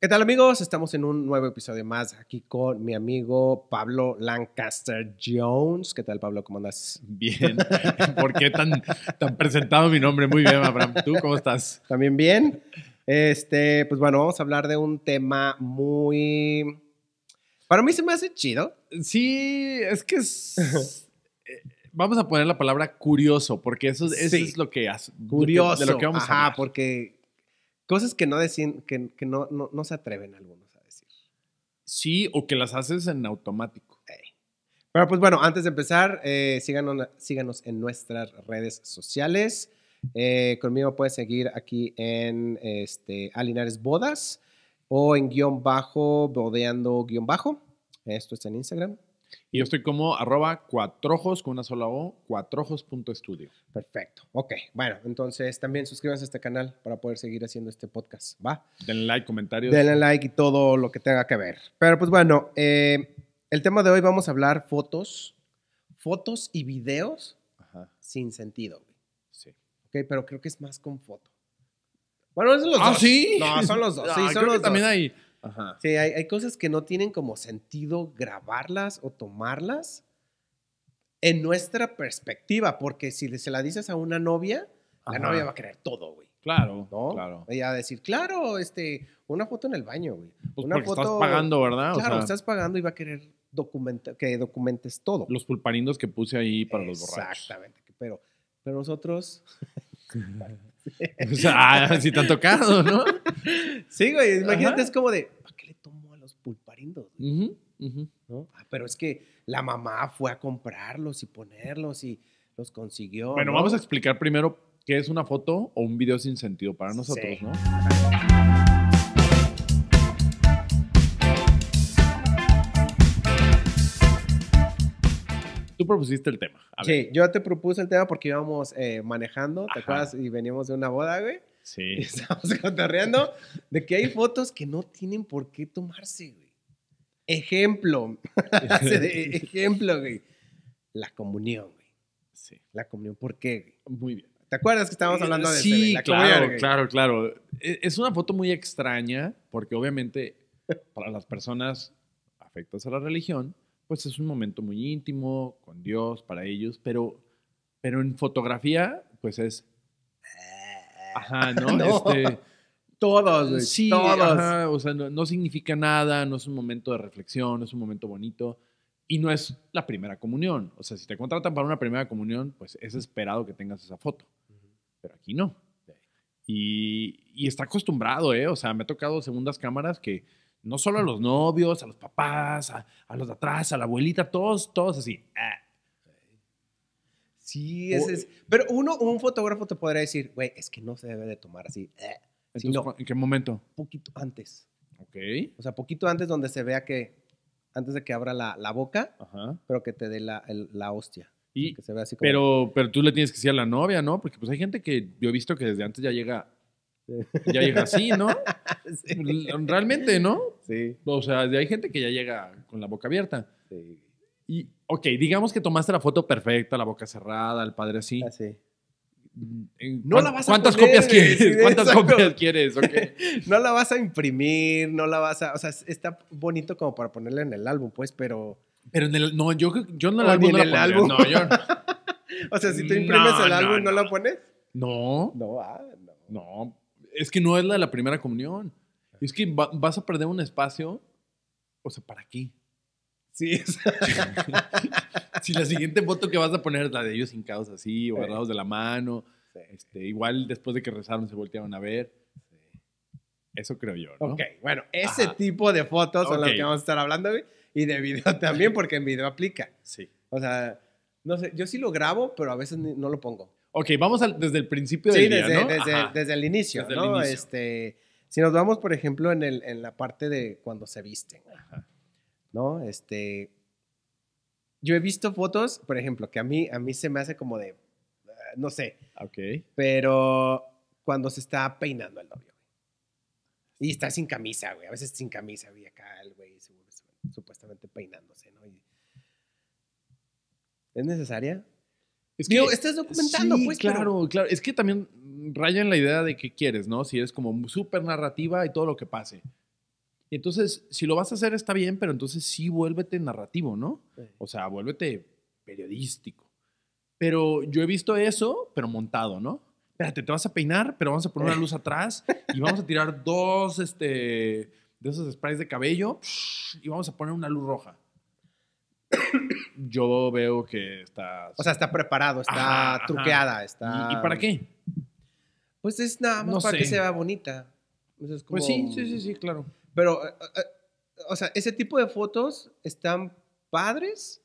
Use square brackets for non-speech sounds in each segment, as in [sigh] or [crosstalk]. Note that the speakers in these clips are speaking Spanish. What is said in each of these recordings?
¿Qué tal amigos? Estamos en un nuevo episodio más aquí con mi amigo Pablo Lancaster Jones. ¿Qué tal Pablo? ¿Cómo andas? Bien. [laughs] ¿Por qué tan, tan presentado mi nombre? Muy bien, Abraham. ¿Tú cómo estás? También bien. Este, pues bueno, vamos a hablar de un tema muy... Para mí se me hace chido. Sí, es que es... Eh, vamos a poner la palabra curioso, porque eso, es lo que... Curioso. De lo que vamos a hablar. porque Cosas que no decían, que, no, no, se atreven algunos a decir. Sí, o que las haces en automático. Pero pues bueno, antes de empezar, eh, síganos, en nuestras redes sociales. Eh, conmigo puedes seguir aquí en este, Alinares Bodas o en guión bajo, bodeando guión bajo. Esto está en Instagram. Y yo estoy como arroba cuatrojos con una sola O, cuatrojos.studio. Perfecto. Ok, bueno, entonces también suscríbanse a este canal para poder seguir haciendo este podcast, ¿va? Denle like, comentarios. Denle like y todo lo que tenga que ver. Pero pues bueno, eh, el tema de hoy vamos a hablar fotos, fotos y videos sin sentido. Sí. Ok, pero creo que es más con foto. Bueno, son los ¿Ah, sí? No, son los dos. Sí, ah, son los dos. También hay Ajá. Sí, hay, hay, cosas que no tienen como sentido grabarlas o tomarlas en nuestra perspectiva, porque si se la dices a una novia, la novia va a querer todo, güey. Claro, ¿no? claro. Ella va a decir, claro, este, una foto en el baño, güey. Pues porque una foto, estás pagando, ¿verdad? Claro, estás pagando y va a querer que documentes todo. Los pulparindos que puse ahí para los borrachos. Exactamente, pero, pero nosotros... [laughs] [laughs] O sea, ah, si te han tocado, ¿no? Sí, güey, imagínate, es como de, ¿para qué le tomó a los pulparindos? Ah, pero es que la mamá fue a comprarlos y ponerlos y los consiguió. Bueno, vamos a explicar primero qué es una foto o un video sin sentido para nosotros, ¿no? Tú propusiste el tema. sí, yo te propuse el tema porque íbamos eh, manejando, ¿te acuerdas? Y veníamos de una boda, güey. Sí. [laughs] Y estábamos cotorreando de que hay fotos que no tienen por qué tomarse, güey. Ejemplo. [laughs] Ejemplo, güey. La comunión, güey. Sí. La comunión, ¿por qué, Muy bien. ¿Te acuerdas que estábamos eh, hablando de sí, claro, claro, claro. E, es una foto muy extraña porque obviamente para las personas afectadas a la religión, pues es un momento muy íntimo con Dios para ellos, pero, pero en fotografía, pues es... Ajá, ¿no? [laughs] Este, todos, Sí, o sea, no, significa nada, no es un momento de reflexión, no es un momento bonito. Y no es la primera comunión. O sea, si te contratan para una primera comunión, pues es esperado que tengas esa foto. Pero aquí no. Y, y, está acostumbrado, ¿eh? O sea, me ha tocado segundas cámaras que no solo a los novios, a los papás, a, los de atrás, a la abuelita, todos, todos así. Ah. Sí, ese es. Eh, pero uno, un fotógrafo te podría decir, güey, es que no se debe de tomar así. Ah. ¿En qué momento? Poquito antes. Ok. O sea, poquito antes donde se vea que, antes de que abra la, boca, pero que te dé la, hostia. Y, que se vea así como... pero, pero tú le tienes que decir a la novia, ¿no? Porque pues hay gente que yo he visto que desde antes ya llega ya llega así, ¿no? [laughs] Pues, realmente, ¿no? Sí. O sea, hay gente que ya llega con la boca abierta. Sí. Y, ok, digamos que tomaste la foto perfecta, la boca cerrada, el padre así. Así. Ah, no la vas ¿Cuántas copias quieres? ¿Cuántas copias quieres? no la vas a imprimir, no la vas a. O sea, está bonito como para ponerla en el álbum, pues, pero. Pero en el. No, yo, yo no, la álbum, en el álbum. No, yo... [laughs] o sea, si tú imprimes el álbum, no. la pones? No. No, ah, no. No, es que no es la de la primera comunión. Es que vas a perder un espacio, o sea, ¿para aquí. Sí. [laughs] [laughs] si la siguiente foto que vas a poner es la de ellos hincados así, o agarrados de la mano, este, igual después de que rezaron se voltearon a ver. Eso creo yo. ¿no? Ok, bueno, ese tipo de fotos son las que vamos a estar hablando y de video [laughs] también, porque en video aplica. Sí. O sea, no sé, yo sí lo grabo, pero a veces no lo pongo. Ok, vamos desde el principio del desde, día, ¿no? desde, desde, el inicio, ¿no? Este, si nos vamos, por ejemplo, en, el, en la parte de cuando se visten, ¿no? Este, yo he visto fotos, por ejemplo, que a mí, a mí se me hace como de, ah, no sé. Ok. Pero cuando se está peinando el novio, Y está sin camisa, güey. A veces sin camisa, güey, acá el güey supuestamente peinándose, ¿no? Y, ¿Es necesaria? Es que, eh, estás documentando, pues. Claro, claro. Es que también raya en la idea de que quieres, ¿no? Si eres como súper narrativa y todo lo que pase. entonces, si lo vas a hacer está bien, pero entonces sí vuélvete narrativo, ¿no? O sea, vuélvete periodístico. Pero yo he visto eso, pero montado, ¿no? Espérate, te vas a peinar, pero vamos a poner una luz atrás [laughs] y vamos a tirar dos, este, de esos sprays de cabello y vamos a poner una luz roja yo veo que está... O sea, está preparado, está truqueada, está... ¿Y, para qué? Pues es nada más para que sea bonita. Pues sí, sí, sí, claro. Pero, eh, eh, o sea, ese tipo de fotos están padres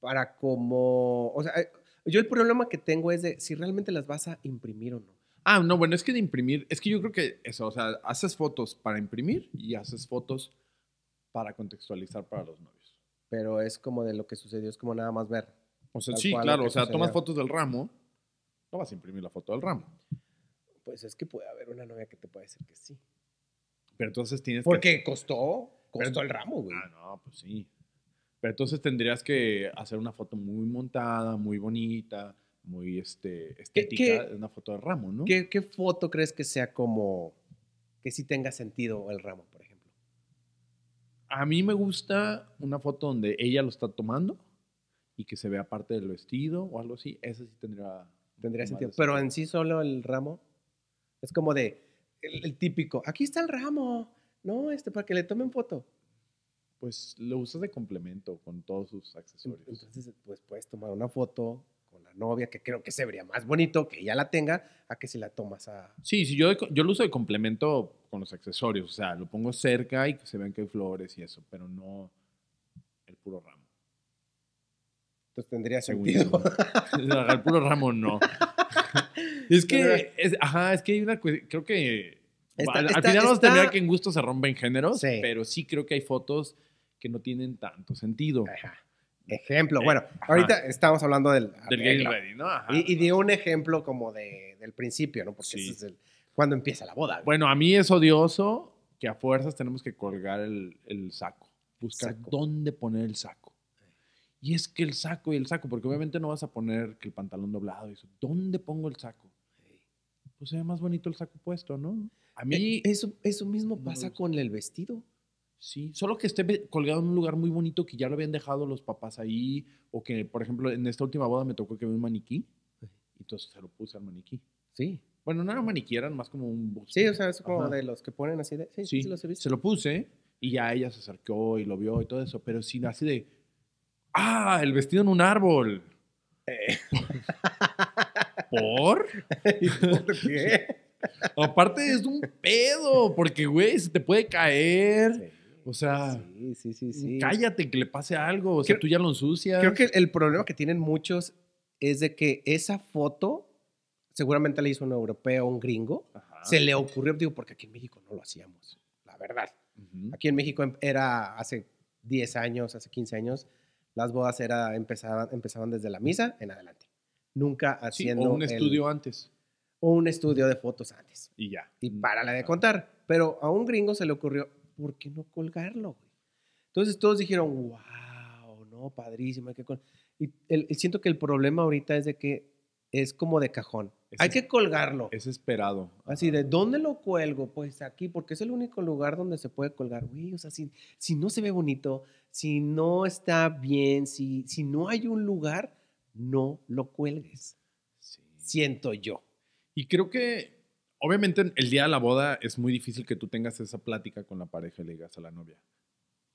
para como... O sea, eh, yo el problema que tengo es de si realmente las vas a imprimir o no. Ah, no, bueno, es que de imprimir, es que yo creo que eso, o sea, haces fotos para imprimir y haces fotos para contextualizar para los novios pero es como de lo que sucedió, es como nada más ver. sí, claro, o sea, tomas fotos del ramo, no vas a imprimir la foto del ramo. Pues es que puede haber una novia que te puede decir que sí. Pero entonces tienes Porque costó, costó el ramo, güey. Ah, no, pues sí. Pero entonces tendrías que hacer una foto muy montada, muy bonita, muy este, estética, una foto del ramo, ¿no? ¿qué, ¿Qué foto crees que sea como que sí tenga sentido el ramo, por ejemplo? a mí me gusta una foto donde ella lo está tomando y que se vea parte del vestido o algo así. Eso sí tendría, sentido. Pero en sí solo el ramo es como de el, típico, aquí está el ramo, ¿no? Este, para que le tomen foto. Pues lo usas de complemento con todos sus accesorios. Entonces, pues puedes tomar una foto novia, que creo que se vería más bonito que ya la tenga, a que si la tomas a... Sí, sí yo, yo lo uso de complemento con los accesorios, o sea, lo pongo cerca y que se vean que hay flores y eso, pero no el puro ramo. Entonces tendría sentido. [laughs] el puro ramo no. [laughs] es que, ajá, es que hay una cuestión, creo que... al, final no vamos a tener que en gusto se rompen géneros, pero sí creo que hay fotos que no tienen tanto sentido. Ajá ejemplo. Bueno, ahorita estamos hablando del, del ¿no? Y, pues de un ejemplo como del principio, ¿no? Porque es el, cuando empieza la boda. Bueno, a mí es odioso que a fuerzas tenemos que colgar el, saco, buscar dónde poner el saco. Y es que el saco y el saco, porque obviamente no vas a poner que el pantalón doblado y eso. ¿Dónde pongo el saco? Pues sea más bonito el saco puesto, ¿no? A eh, mí. eso, eso mismo pasa con el vestido. Sí, solo que esté colgado en un lugar muy bonito que ya lo habían dejado los papás ahí, o que, por ejemplo, en esta última boda me tocó que vi un maniquí, y entonces se lo puse al maniquí. Sí. Bueno, no era maniquí, eran más como un... Sí, o sea, es como de los que ponen así de... Sí, sí, se lo puse, y ya ella se acercó y lo vio y todo eso, pero sin así de... ¡Ah! El vestido en un árbol. Eh. ¿Por? [laughs] ¿Por qué? [laughs] Aparte es un pedo, porque, güey, se te puede caer. O sea, mm, cállate que le pase algo. O sea, tú ya lo ensucias. Creo que el problema que tienen muchos es de que esa foto seguramente la hizo un europeo, un gringo. Se le ocurrió, digo, porque aquí en México no lo hacíamos, la verdad. Aquí en México em, era hace 10 años, hace 15 años, las bodas era, empezaban, empezaban desde la misa en adelante. Nunca haciendo. o un estudio antes. O un estudio de fotos antes. Y ya. Y mm, para la de contar. Pero a un gringo se le ocurrió, ¿por qué no colgarlo? Entonces todos dijeron, wow, no, padrísimo. Hay que y siento que el problema ahorita es de que es como de cajón. hay que colgarlo. Es esperado. Así de, ¿dónde lo cuelgo? Pues aquí, porque es el único lugar donde se puede colgar. Güey, o sea, si, no se ve bonito, si no está bien, si, si no hay un lugar, no lo cuelgues. Siento yo. Y creo que obviamente el día de la boda es muy difícil que tú tengas esa plática con la pareja y le digas a la novia,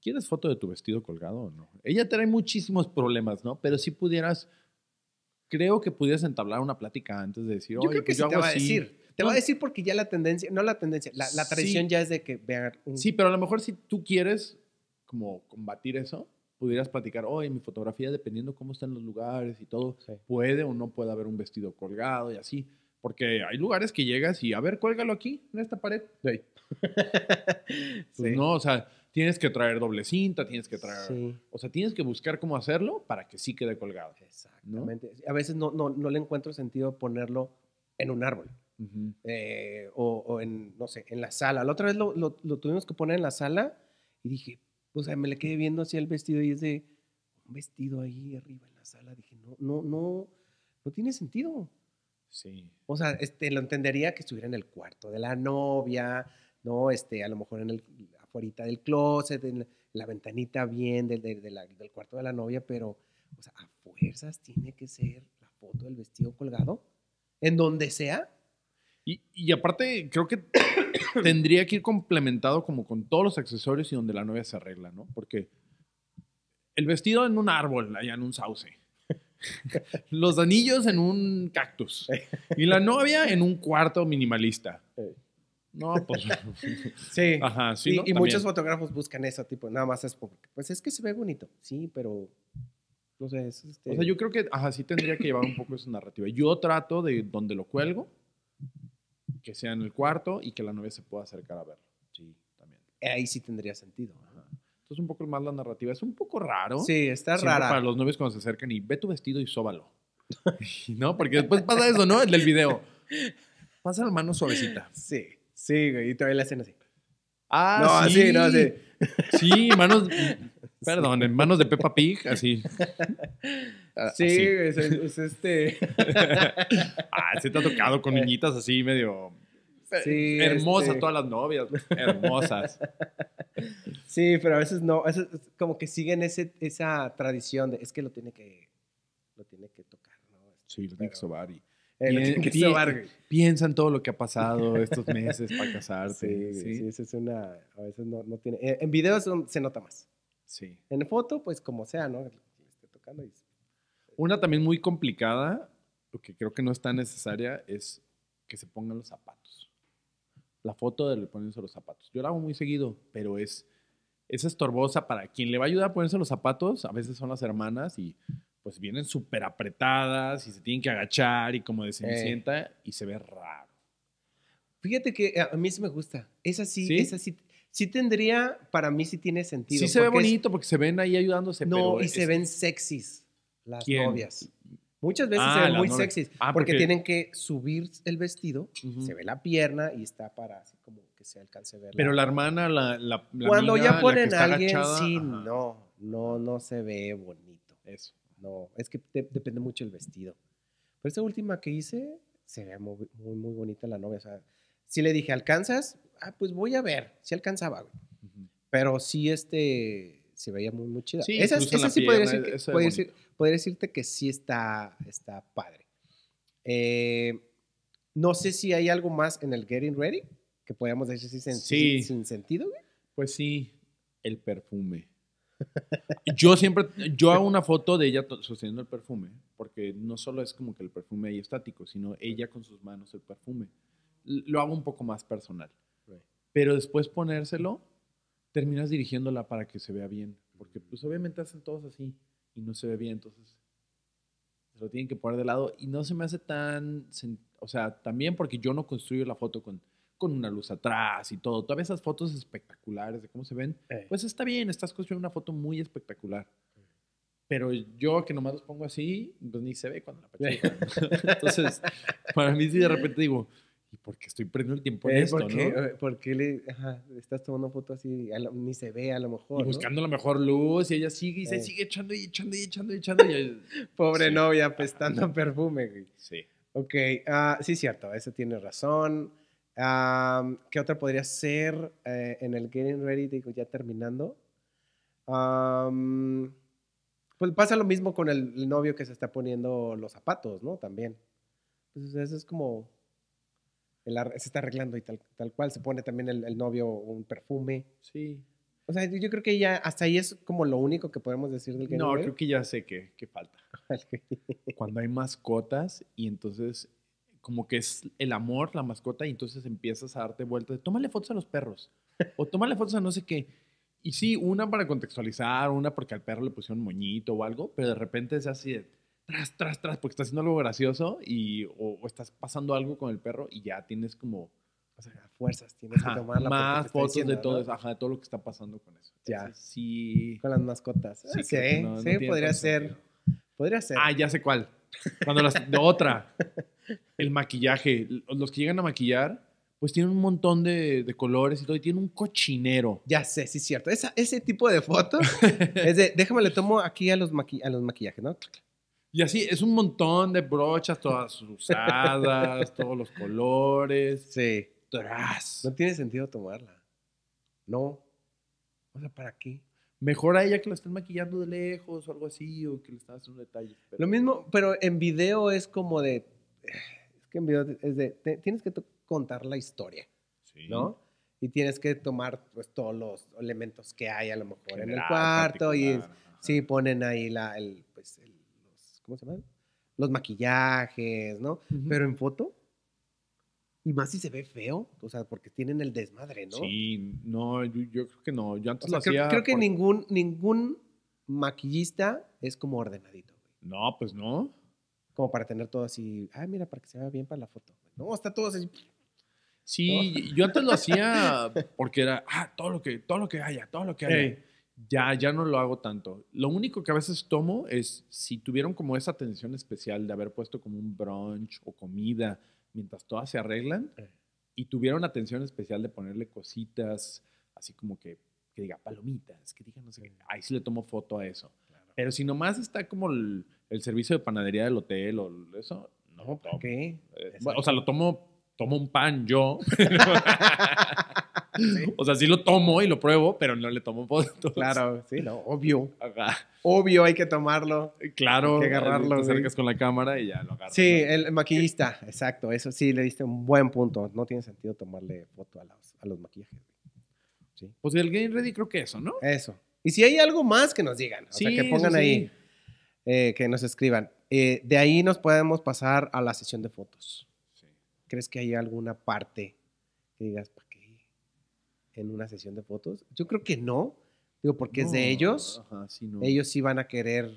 ¿quieres foto de tu vestido colgado o no? Ella trae muchísimos problemas, ¿no? Pero si pudieras, creo que pudieras entablar una plática antes de decir, yo creo que pues sí te va a decir. Te va a decir porque ya la tendencia, no la tendencia, la, tradición ya es de que vean un... Sí, pero a lo mejor si tú quieres como combatir eso, pudieras platicar, oye, mi fotografía, dependiendo cómo están los lugares y todo, puede o no puede haber un vestido colgado y así. Porque hay lugares que llegas y, a ver, cuélgalo aquí, en esta pared. [laughs] Pues sí. No, o sea, tienes que traer doble cinta, tienes que traer... O sea, tienes que buscar cómo hacerlo para que sí quede colgado. Exactamente. A veces no, no, no le encuentro sentido ponerlo en un árbol. Eh, o, en, no sé, en la sala. La otra vez lo, lo, lo, tuvimos que poner en la sala y dije, o sea, me le quedé viendo así el vestido y es de un vestido ahí arriba en la sala. Dije, no, no, no, no tiene sentido. O sea, este, lo entendería que estuviera en el cuarto de la novia, ¿no? Este, a lo mejor en el, afuera del closet, en la, ventanita bien del cuarto de la novia, pero, o sea, a fuerzas tiene que ser la foto del vestido colgado, en donde sea. Y, y aparte, creo que [coughs] tendría que ir complementado como con todos los accesorios y donde la novia se arregla, ¿no? Porque el vestido en un árbol, allá en un sauce los anillos en un cactus y la novia en un cuarto minimalista. No, pues. [laughs] sí. Ajá, sí. Y, muchos fotógrafos buscan eso, tipo, nada más es porque, pues es que se ve bonito, sí, pero. No sé, es este... O sea, yo creo que, ajá, sí tendría que llevar un poco esa narrativa. Yo trato de donde lo cuelgo, que sea en el cuarto y que la novia se pueda acercar a verlo. Sí, también. Ahí sí tendría sentido. ¿no? es un poco más la narrativa. Es un poco raro. Sí, está rara. Para los novios cuando se acercan y ve tu vestido y sóbalo. [laughs] no, porque después pasa eso, ¿no? El del video. Pasa la mano suavecita. Sí, sí, güey. Y todavía la hacen así. Ah, no, sí. no, sí. Sí, manos. Perdón, en manos de Peppa Pig, así. Ah, sí, Es, este. [laughs] ah, se te ha tocado con niñitas así medio Sí, hermosas este todas las novias, hermosas. [laughs] sí, pero a veces no, como que siguen ese, esa tradición de es que lo tiene que, lo tiene que tocar, Sí, lo tiene que sobar y... Eh, piensa en todo lo que ha pasado estos meses para casarte. Sí, sí, eso es una... A veces no, tiene... Eh, en, videos se nota más. Sí. En foto, pues como sea, ¿no? tocando Una también muy complicada, lo que creo que no es tan necesaria, es que se pongan los zapatos la foto de ponerse los zapatos. Yo la hago muy seguido, pero es, es estorbosa para quien le va a ayudar a ponerse los zapatos. A veces son las hermanas y pues vienen súper apretadas y se tienen que agachar y como de cenicienta eh. y se ve raro. Fíjate que eh, a mí sí me gusta. Es así, ¿Sí? es así. Sí tendría, para mí sí tiene sentido. Sí se ve bonito porque se ven ahí ayudándose. No, y se ven sexys las novias. Muchas veces ah, muy sexy ah, porque, tienen que subir el vestido, se ve la pierna y está para así como que se alcance a ver. Pero la hermana, la, la, Cuando ya ponen a alguien, sí, no, no, no se ve bonito. Eso. No, es que depende mucho el vestido. Pero esa última que hice, se ve muy, muy, bonita la novia. O sea, si le dije, ¿alcanzas? Ah, pues voy a ver. Si alcanzaba, Pero sí, este, se veía muy, muy chida. esa, sí podría decirte que sí está, está padre. Eh, no sé si hay algo más en el Getting Ready que podamos decir sin sentido, Pues sí, el perfume. [laughs] yo siempre, yo hago una foto de ella sosteniendo el perfume, porque no solo es como que el perfume ahí estático, sino ella con sus manos el perfume. Lo hago un poco más personal. Pero después ponérselo, terminas dirigiéndola para que se vea bien, porque pues obviamente hacen todos así y no se ve bien, entonces lo tienen que poner de lado y no se me hace tan, o sea, también porque yo no construyo la foto con, con una luz atrás y todo, todas esas fotos espectaculares de cómo se ven, pues está bien, estás construyendo una foto muy espectacular. Pero yo que nomás los pongo así, pues ni se ve cuando la pacheo. [laughs] Entonces, para mí sí de repente digo, ¿y por qué estoy perdiendo el tiempo en eh, esto, ¿por qué, no? Eh, le estás tomando fotos así? y ni se ve a lo mejor. Y buscando la mejor luz, y ella sigue y se eh. sigue echando y echando y echando y echando. [laughs] Pobre novia, apestando perfume, Sí. Ok, ah, sí, cierto, eso tiene razón. ¿Qué otra podría ser en el Getting Ready? Digo, ya terminando. pues pasa lo mismo con el, el, novio que se está poniendo los zapatos, ¿no? También. Entonces, pues, eso es como se está arreglando y tal, tal cual, se pone también el, el, novio un perfume. Sí. O sea, yo creo que ya hasta ahí es como lo único que podemos decir del que No, creo que ya sé que, falta. Cuando hay mascotas y entonces como que es el amor, la mascota, y entonces empiezas a darte vueltas tómale fotos a los perros o tómale fotos a no sé qué. Y sí, una para contextualizar, una porque al perro le pusieron moñito o algo, pero de repente es así de tras, tras, tras, porque estás haciendo algo gracioso y, o, estás pasando algo con el perro y ya tienes como... fuerzas tienes que tomar la más fotos de todo, ajá, de todo lo que está pasando con eso. Ya. sí. Con las mascotas. Sí, sí, podría ser. Podría ser. Ah, ya sé cuál. Cuando las de otra, el maquillaje, los que llegan a maquillar, pues tienen un montón de, colores y todo, y tienen un cochinero. Ya sé, sí es cierto. Esa, ese tipo de fotos [laughs] es de, déjame le tomo aquí a los, a los maquillajes, ¿no? Y así, es un montón de brochas todas usadas, [laughs] todos los colores. Sí. No tiene sentido tomarla. No. O sea, ¿para qué? Mejor a ella que la estén maquillando de lejos o algo así, o que le estén haciendo un detalle. Lo mismo, pero en video es como de. Es que en video es de. tienes que contar la historia. Sí. ¿No? Y tienes que tomar pues, todos los elementos que hay a lo mejor en el cuarto. Y sí, ponen ahí la, el, pues, el ¿cómo se llama? Los maquillajes, ¿no? Pero en foto, y más si se ve feo, o sea, porque tienen el desmadre, ¿no? Sí, no, yo, creo que no. Yo antes lo creo, hacía creo que ningún, ningún maquillista es como ordenadito. No, pues no. Como para tener todo así, ah, mira, para que se vea bien para la foto. No, está todo así. Sí, yo antes lo hacía porque era, ah, todo lo que, todo lo que haya, todo lo que haya ya, ya no lo hago tanto. Lo único que a veces tomo es si tuvieron como esa atención especial de haber puesto como un brunch o comida mientras todas se arreglan y tuvieron atención especial de ponerle cositas, así como que, que diga palomitas, que diga no sé Ahí sí le tomo foto a eso. Pero si nomás está como el, servicio de panadería del hotel o eso, no ¿Por qué? Eh, o sea, lo tomo, tomo un pan yo. [laughs] [laughs] O sea, sí lo tomo y lo pruebo, pero no le tomo fotos. Claro, sí, obvio. Obvio hay que tomarlo. Claro. Hay que eh, agarrarlo. Te con la cámara y ya lo agarras. Sí, el maquillista, exacto. Eso sí, le diste un buen punto. No tiene sentido tomarle foto a los, a los maquillajes. Pues del Game Ready creo que eso, ¿no? Eso. Y si hay algo más que nos digan, o sea, que pongan ahí, eh, que nos escriban. Eh, de ahí nos podemos pasar a la sesión de fotos. ¿Crees que hay alguna parte que digas, en una sesión de fotos? Yo creo que no, digo, porque es de ellos. Ellos sí van a querer.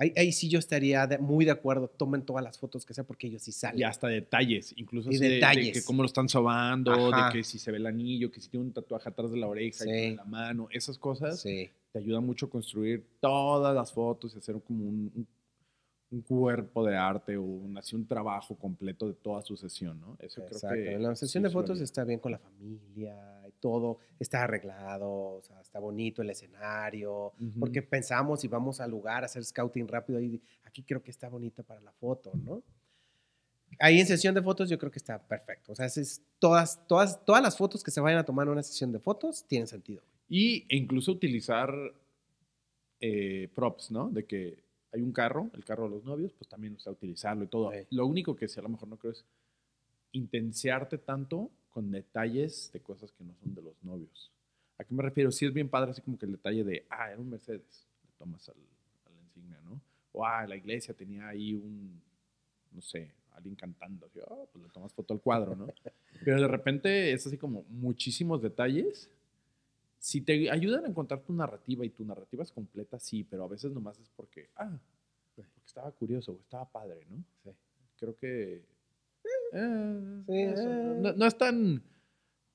Ahí, ahí sí yo estaría muy de acuerdo, tomen todas las fotos que sea porque ellos sí salen. Y hasta detalles, incluso detalles. De, que cómo lo están sobando, de que si se ve el anillo, que si tiene un tatuaje atrás de la oreja, en y la mano, esas cosas. Te ayuda mucho a construir todas las fotos y hacer como un, un cuerpo de arte o un, así un trabajo completo de toda su sesión, ¿no? Eso creo que... La sesión de fotos está bien con la familia, todo está arreglado, está bonito el escenario, porque pensamos y vamos al lugar a hacer scouting rápido y aquí creo que está bonita para la foto, ¿no? Ahí en sesión de fotos yo creo que está perfecto. O sea, es todas, todas, todas las fotos que se vayan a tomar en una sesión de fotos tienen sentido. Y e incluso utilizar eh, props, ¿no? De que hay un carro, el carro de los novios, pues también, o utilizarlo y todo. Lo único que sí, a lo mejor no creo es intensearte tanto detalles de cosas que no son de los novios. ¿A qué me refiero? Sí es bien padre, así como que el detalle de, ah, era un Mercedes, le tomas al, la insignia, ¿no? O, ah, la iglesia tenía ahí un, no sé, alguien cantando, oh", pues le tomas foto al cuadro, ¿no? [laughs] Pero de repente es así como muchísimos detalles. Si te ayudan a encontrar tu narrativa y tu narrativa es completa, sí, pero a veces nomás es porque, ah, porque estaba curioso o estaba padre, ¿no? Sí. Creo que eh, eh. no, es tan,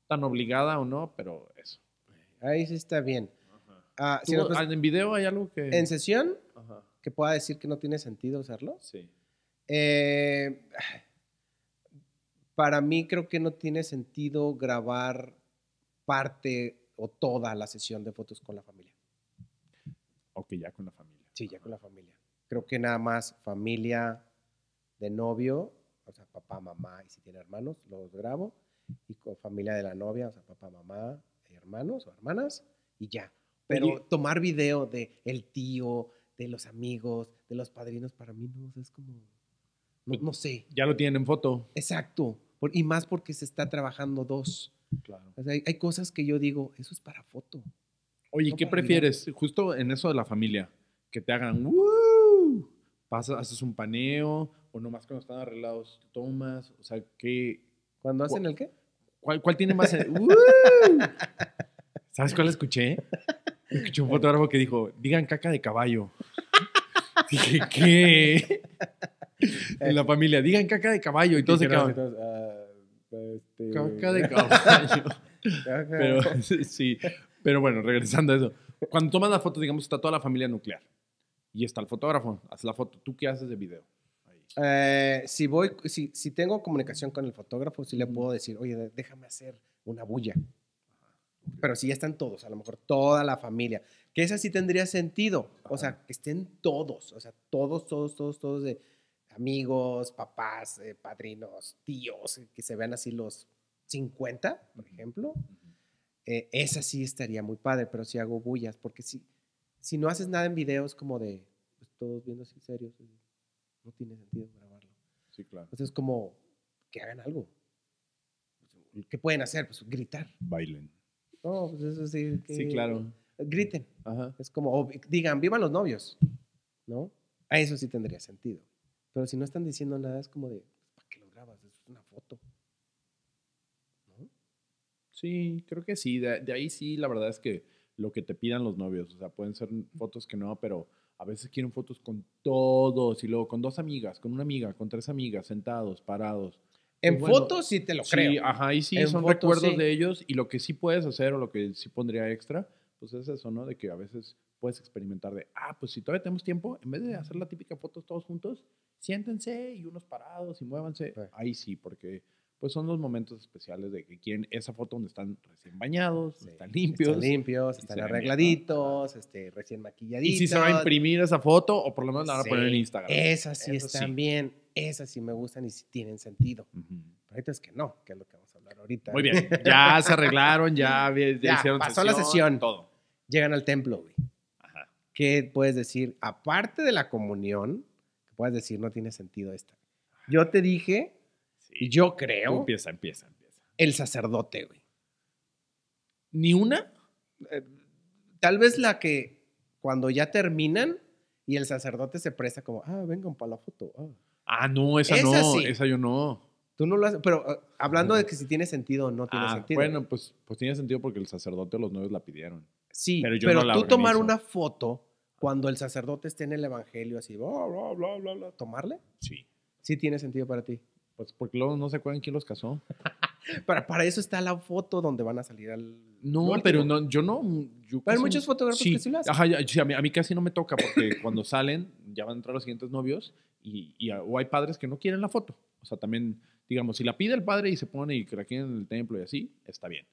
tan obligada o no, pero eso. Ahí sí está bien. Ah, si ¿En video hay algo que...? En sesión, que pueda decir que no tiene sentido usarlo. Sí. Eh, para mí creo que no tiene sentido grabar parte o toda la sesión de fotos con la familia. Ok, ya con la familia. Sí, ya con la familia. Creo que nada más familia de novio o sea, papá, mamá, y si tiene hermanos, los grabo, y con familia de la novia, o sea, papá, mamá, hermanos o hermanas, y ya. Pero tomar video de el tío, de los amigos, de los padrinos, para mí no, es como, no, sé. Ya lo tienen en foto. Exacto, y más porque se está trabajando dos. Claro. hay, cosas que yo digo, eso es para foto. Oye, ¿qué prefieres? Justo en eso de la familia, que te hagan, ¡Woo! haces un paneo, o nomás cuando están arreglados tomas? O sea, ¿qué? ¿Cuándo hacen el qué? ¿Cuál, tiene más? [laughs] ¿Sabes cuál escuché? Escuché un fotógrafo que dijo, digan caca de caballo. [laughs] Dije, ¿qué? en la familia, digan caca de caballo. Y todos se quedaron. Ah, caca de este, caballo. [laughs] pero, sí, pero bueno, regresando a eso. Cuando tomas la foto, digamos, está toda la familia nuclear. Y está el fotógrafo, hace la foto. ¿Tú qué haces de video? Eh, si voy, si, tengo comunicación con el fotógrafo, si le puedo decir, oye, déjame hacer una bulla. Pero si ya están todos, a lo mejor toda la familia, que esa sí tendría sentido. O sea, que estén todos, o sea, todos, todos, todos, todos de amigos, papás, eh, padrinos, tíos, que se vean así los 50, por ejemplo. Eh, esa sí estaría muy padre, pero si hago bullas, porque si, si no haces nada en videos como de pues, todos viendo así serios, no tiene sentido grabarlo. Sí, claro. Entonces, como que hagan algo. ¿Qué pueden hacer? Pues gritar. Bailen. No, pues eso sí. sí, claro. Griten. Ajá. Es como, digan, vivan los novios, ¿no? A eso sí tendría sentido. Pero si no están diciendo nada, es como de, ¿para qué lo grabas? Es una foto. ¿No? Sí, creo que sí. de ahí sí, la verdad es que lo que te pidan los novios. O sea, pueden ser fotos que no, pero a veces quieren fotos con todos y luego con dos amigas, con una amiga, con tres amigas, sentados, parados. En pues fotos sí te lo sí, creo. Ajá, y sí, son recuerdos de ellos y lo que sí puedes hacer o lo que sí pondría extra, pues es eso, ¿no? De que a veces puedes experimentar de, ah, pues si todavía tenemos tiempo, en vez de hacer la típica foto todos juntos, siéntense y unos parados y muévanse. Ahí sí, porque pues son los momentos especiales de que quieren esa foto donde están recién bañados, están limpios. Están limpios, están arregladitos, este, recién maquilladitos. Y si se va a imprimir esa foto o por lo menos la van a poner en Instagram. Esas sí están bien, esas sí me gustan y sí tienen sentido. Pero ahorita es que no, que es lo que vamos a hablar ahorita. Muy bien, ya se arreglaron, ya, [laughs] ya, ya pasó la sesión. Todo. Llegan al templo, güey. Ajá. ¿Qué puedes decir? Aparte de la comunión, que puedes decir no tiene sentido esta. Yo te dije y yo creo. Empieza, empieza, empieza. El sacerdote, güey. Ni una. Eh, tal vez la que cuando ya terminan y el sacerdote se presta como, ah, vengan para la foto. Ah, ah no, esa, no, esa yo no. Tú no lo haces, pero eh, hablando de que si tiene sentido o no tiene ah, sentido. Bueno, pues, pues tiene sentido porque el sacerdote los nueve la pidieron. Sí, pero, tú tomar una foto cuando el sacerdote esté en el evangelio así, bla, bla, bla, bla, tomarle. Sí. Sí tiene sentido para ti. Pues porque luego no se acuerdan quién los casó. [laughs] para, para eso está la foto donde van a salir al. No, pero no, yo no. pero hay muchos fotógrafos que sí las hacen. a, mí, casi no me toca porque [laughs] cuando salen ya van a entrar los siguientes novios y, ah, o hay padres que no quieren la foto. O sea, también, digamos, si la pide el padre y se pone y que la quieren en el templo y así, está bien.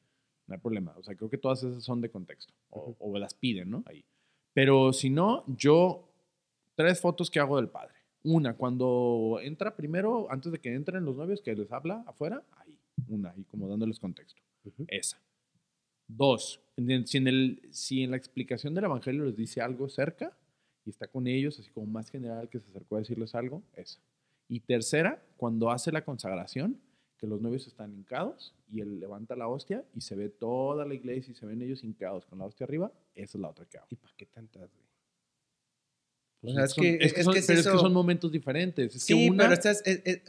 No hay problema. O sea, creo que todas esas son de contexto o, o las piden, ¿no? Ahí. Pero si no, yo tres fotos que hago del padre una, cuando entra primero, antes de que entren los novios, que les habla afuera, ahí, una, ahí como dándoles contexto. Esa. Dos, si, en la explicación del Evangelio les dice algo cerca y está con ellos, así como más general que se acercó a decirles algo, esa. Y tercera, cuando hace la consagración, que los novios están hincados y él levanta la hostia y se ve toda la iglesia y se ven ellos hincados con la hostia arriba, esa es la otra que hago. ¿Y para qué tantas, eh, eh, o sea, es, que, pero es, que son momentos diferentes. Es sí, que una, pero estás,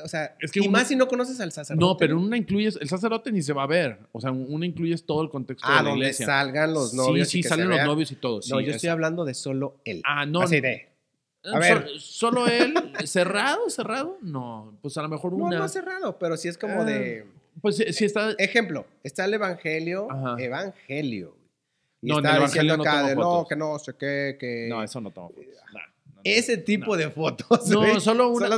o sea, y más si no conoces al sacerdote. No, pero una incluyes, el sacerdote ni se va a ver. O sea, una incluyes todo el contexto ah, de donde salgan los novios. Sí, sí, salen los novios y todo. no, yo estoy hablando de solo él. Ah, no. Así de, eh, a ver. Solo, él, [laughs] cerrado, cerrado, no. Pues a lo mejor una. No, no cerrado, pero sí es como ah, de. Pues sí, está. Ejemplo, está el evangelio, evangelio. no, está el evangelio acá no de no, que no sé qué, que. No, eso no tomo. Fotos. Ese tipo de fotos. No, solo una,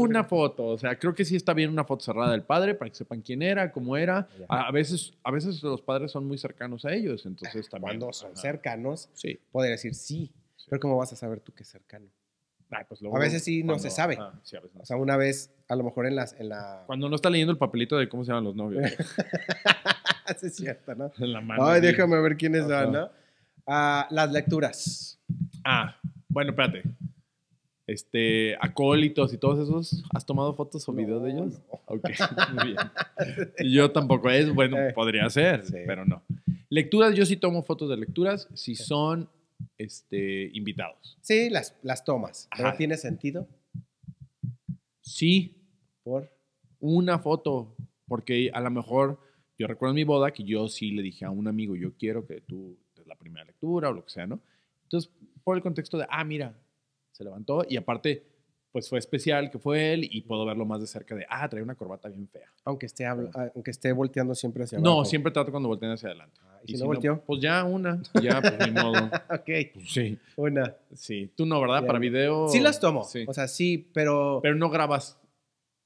una foto. O sea, creo que sí está bien una foto cerrada del padre para que sepan quién era, cómo era. A, veces, a veces los padres son muy cercanos a ellos, entonces también. Cuando son cercanos, sí. poder decir sí, Pero ¿cómo vas a saber tú que es cercano? Pues a veces sí no se sabe. O sea, una vez, a lo mejor en, las, la... Cuando no está leyendo el papelito de cómo se llaman los novios. [laughs] es cierto, ¿no? En [laughs] la mano. Ay, déjame ver quiénes van, ¿no? Ah, las lecturas. Ah, bueno, espérate. Este, acólitos y todos esos, ¿has tomado fotos o videos de ellos? No. Ok, [laughs] muy bien. Yo tampoco es, bueno, eh. podría ser, pero no. Lecturas, yo sí tomo fotos de lecturas si son este, invitados. Sí, las, las tomas. ¿No tiene sentido? Sí. ¿Por? Una foto, porque a lo mejor, yo recuerdo mi boda que yo sí le dije a un amigo, yo quiero que tú, la primera lectura o lo que sea, ¿no? Entonces por el contexto de, ah, mira, se levantó y aparte, pues fue especial que fue él y puedo verlo más de cerca de, ah, trae una corbata bien fea. Aunque esté, aunque esté volteando siempre hacia adelante. No, siempre trato cuando volteen hacia adelante. Ah, ¿y, si, no volteó? pues ya una, ya, por pues, mi modo. [laughs] ok. Pues, sí. Una. Sí, tú no, ¿verdad? Para video. Sí las tomo. O sea, sí, pero... Pero no grabas.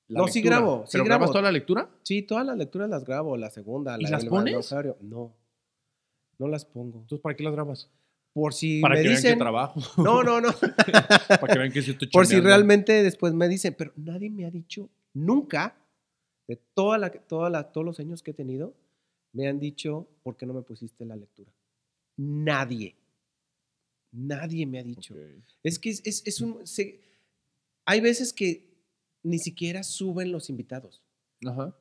La no, sí grabo. Sí grabo. grabas toda la lectura? Sí, todas las lecturas las grabo, la segunda, la ¿Y las No, no las pongo. Entonces, ¿para qué las grabas? por si [laughs] [laughs] Para que vean que trabajo. No, no, no. Para que vean que Por si realmente después me dicen, pero nadie me ha dicho nunca, de toda la, toda todos los años que he tenido, me han dicho, ¿por qué no me pusiste la lectura? Nadie. Nadie me ha dicho. Es que es, un... hay veces que ni siquiera suben los invitados. la,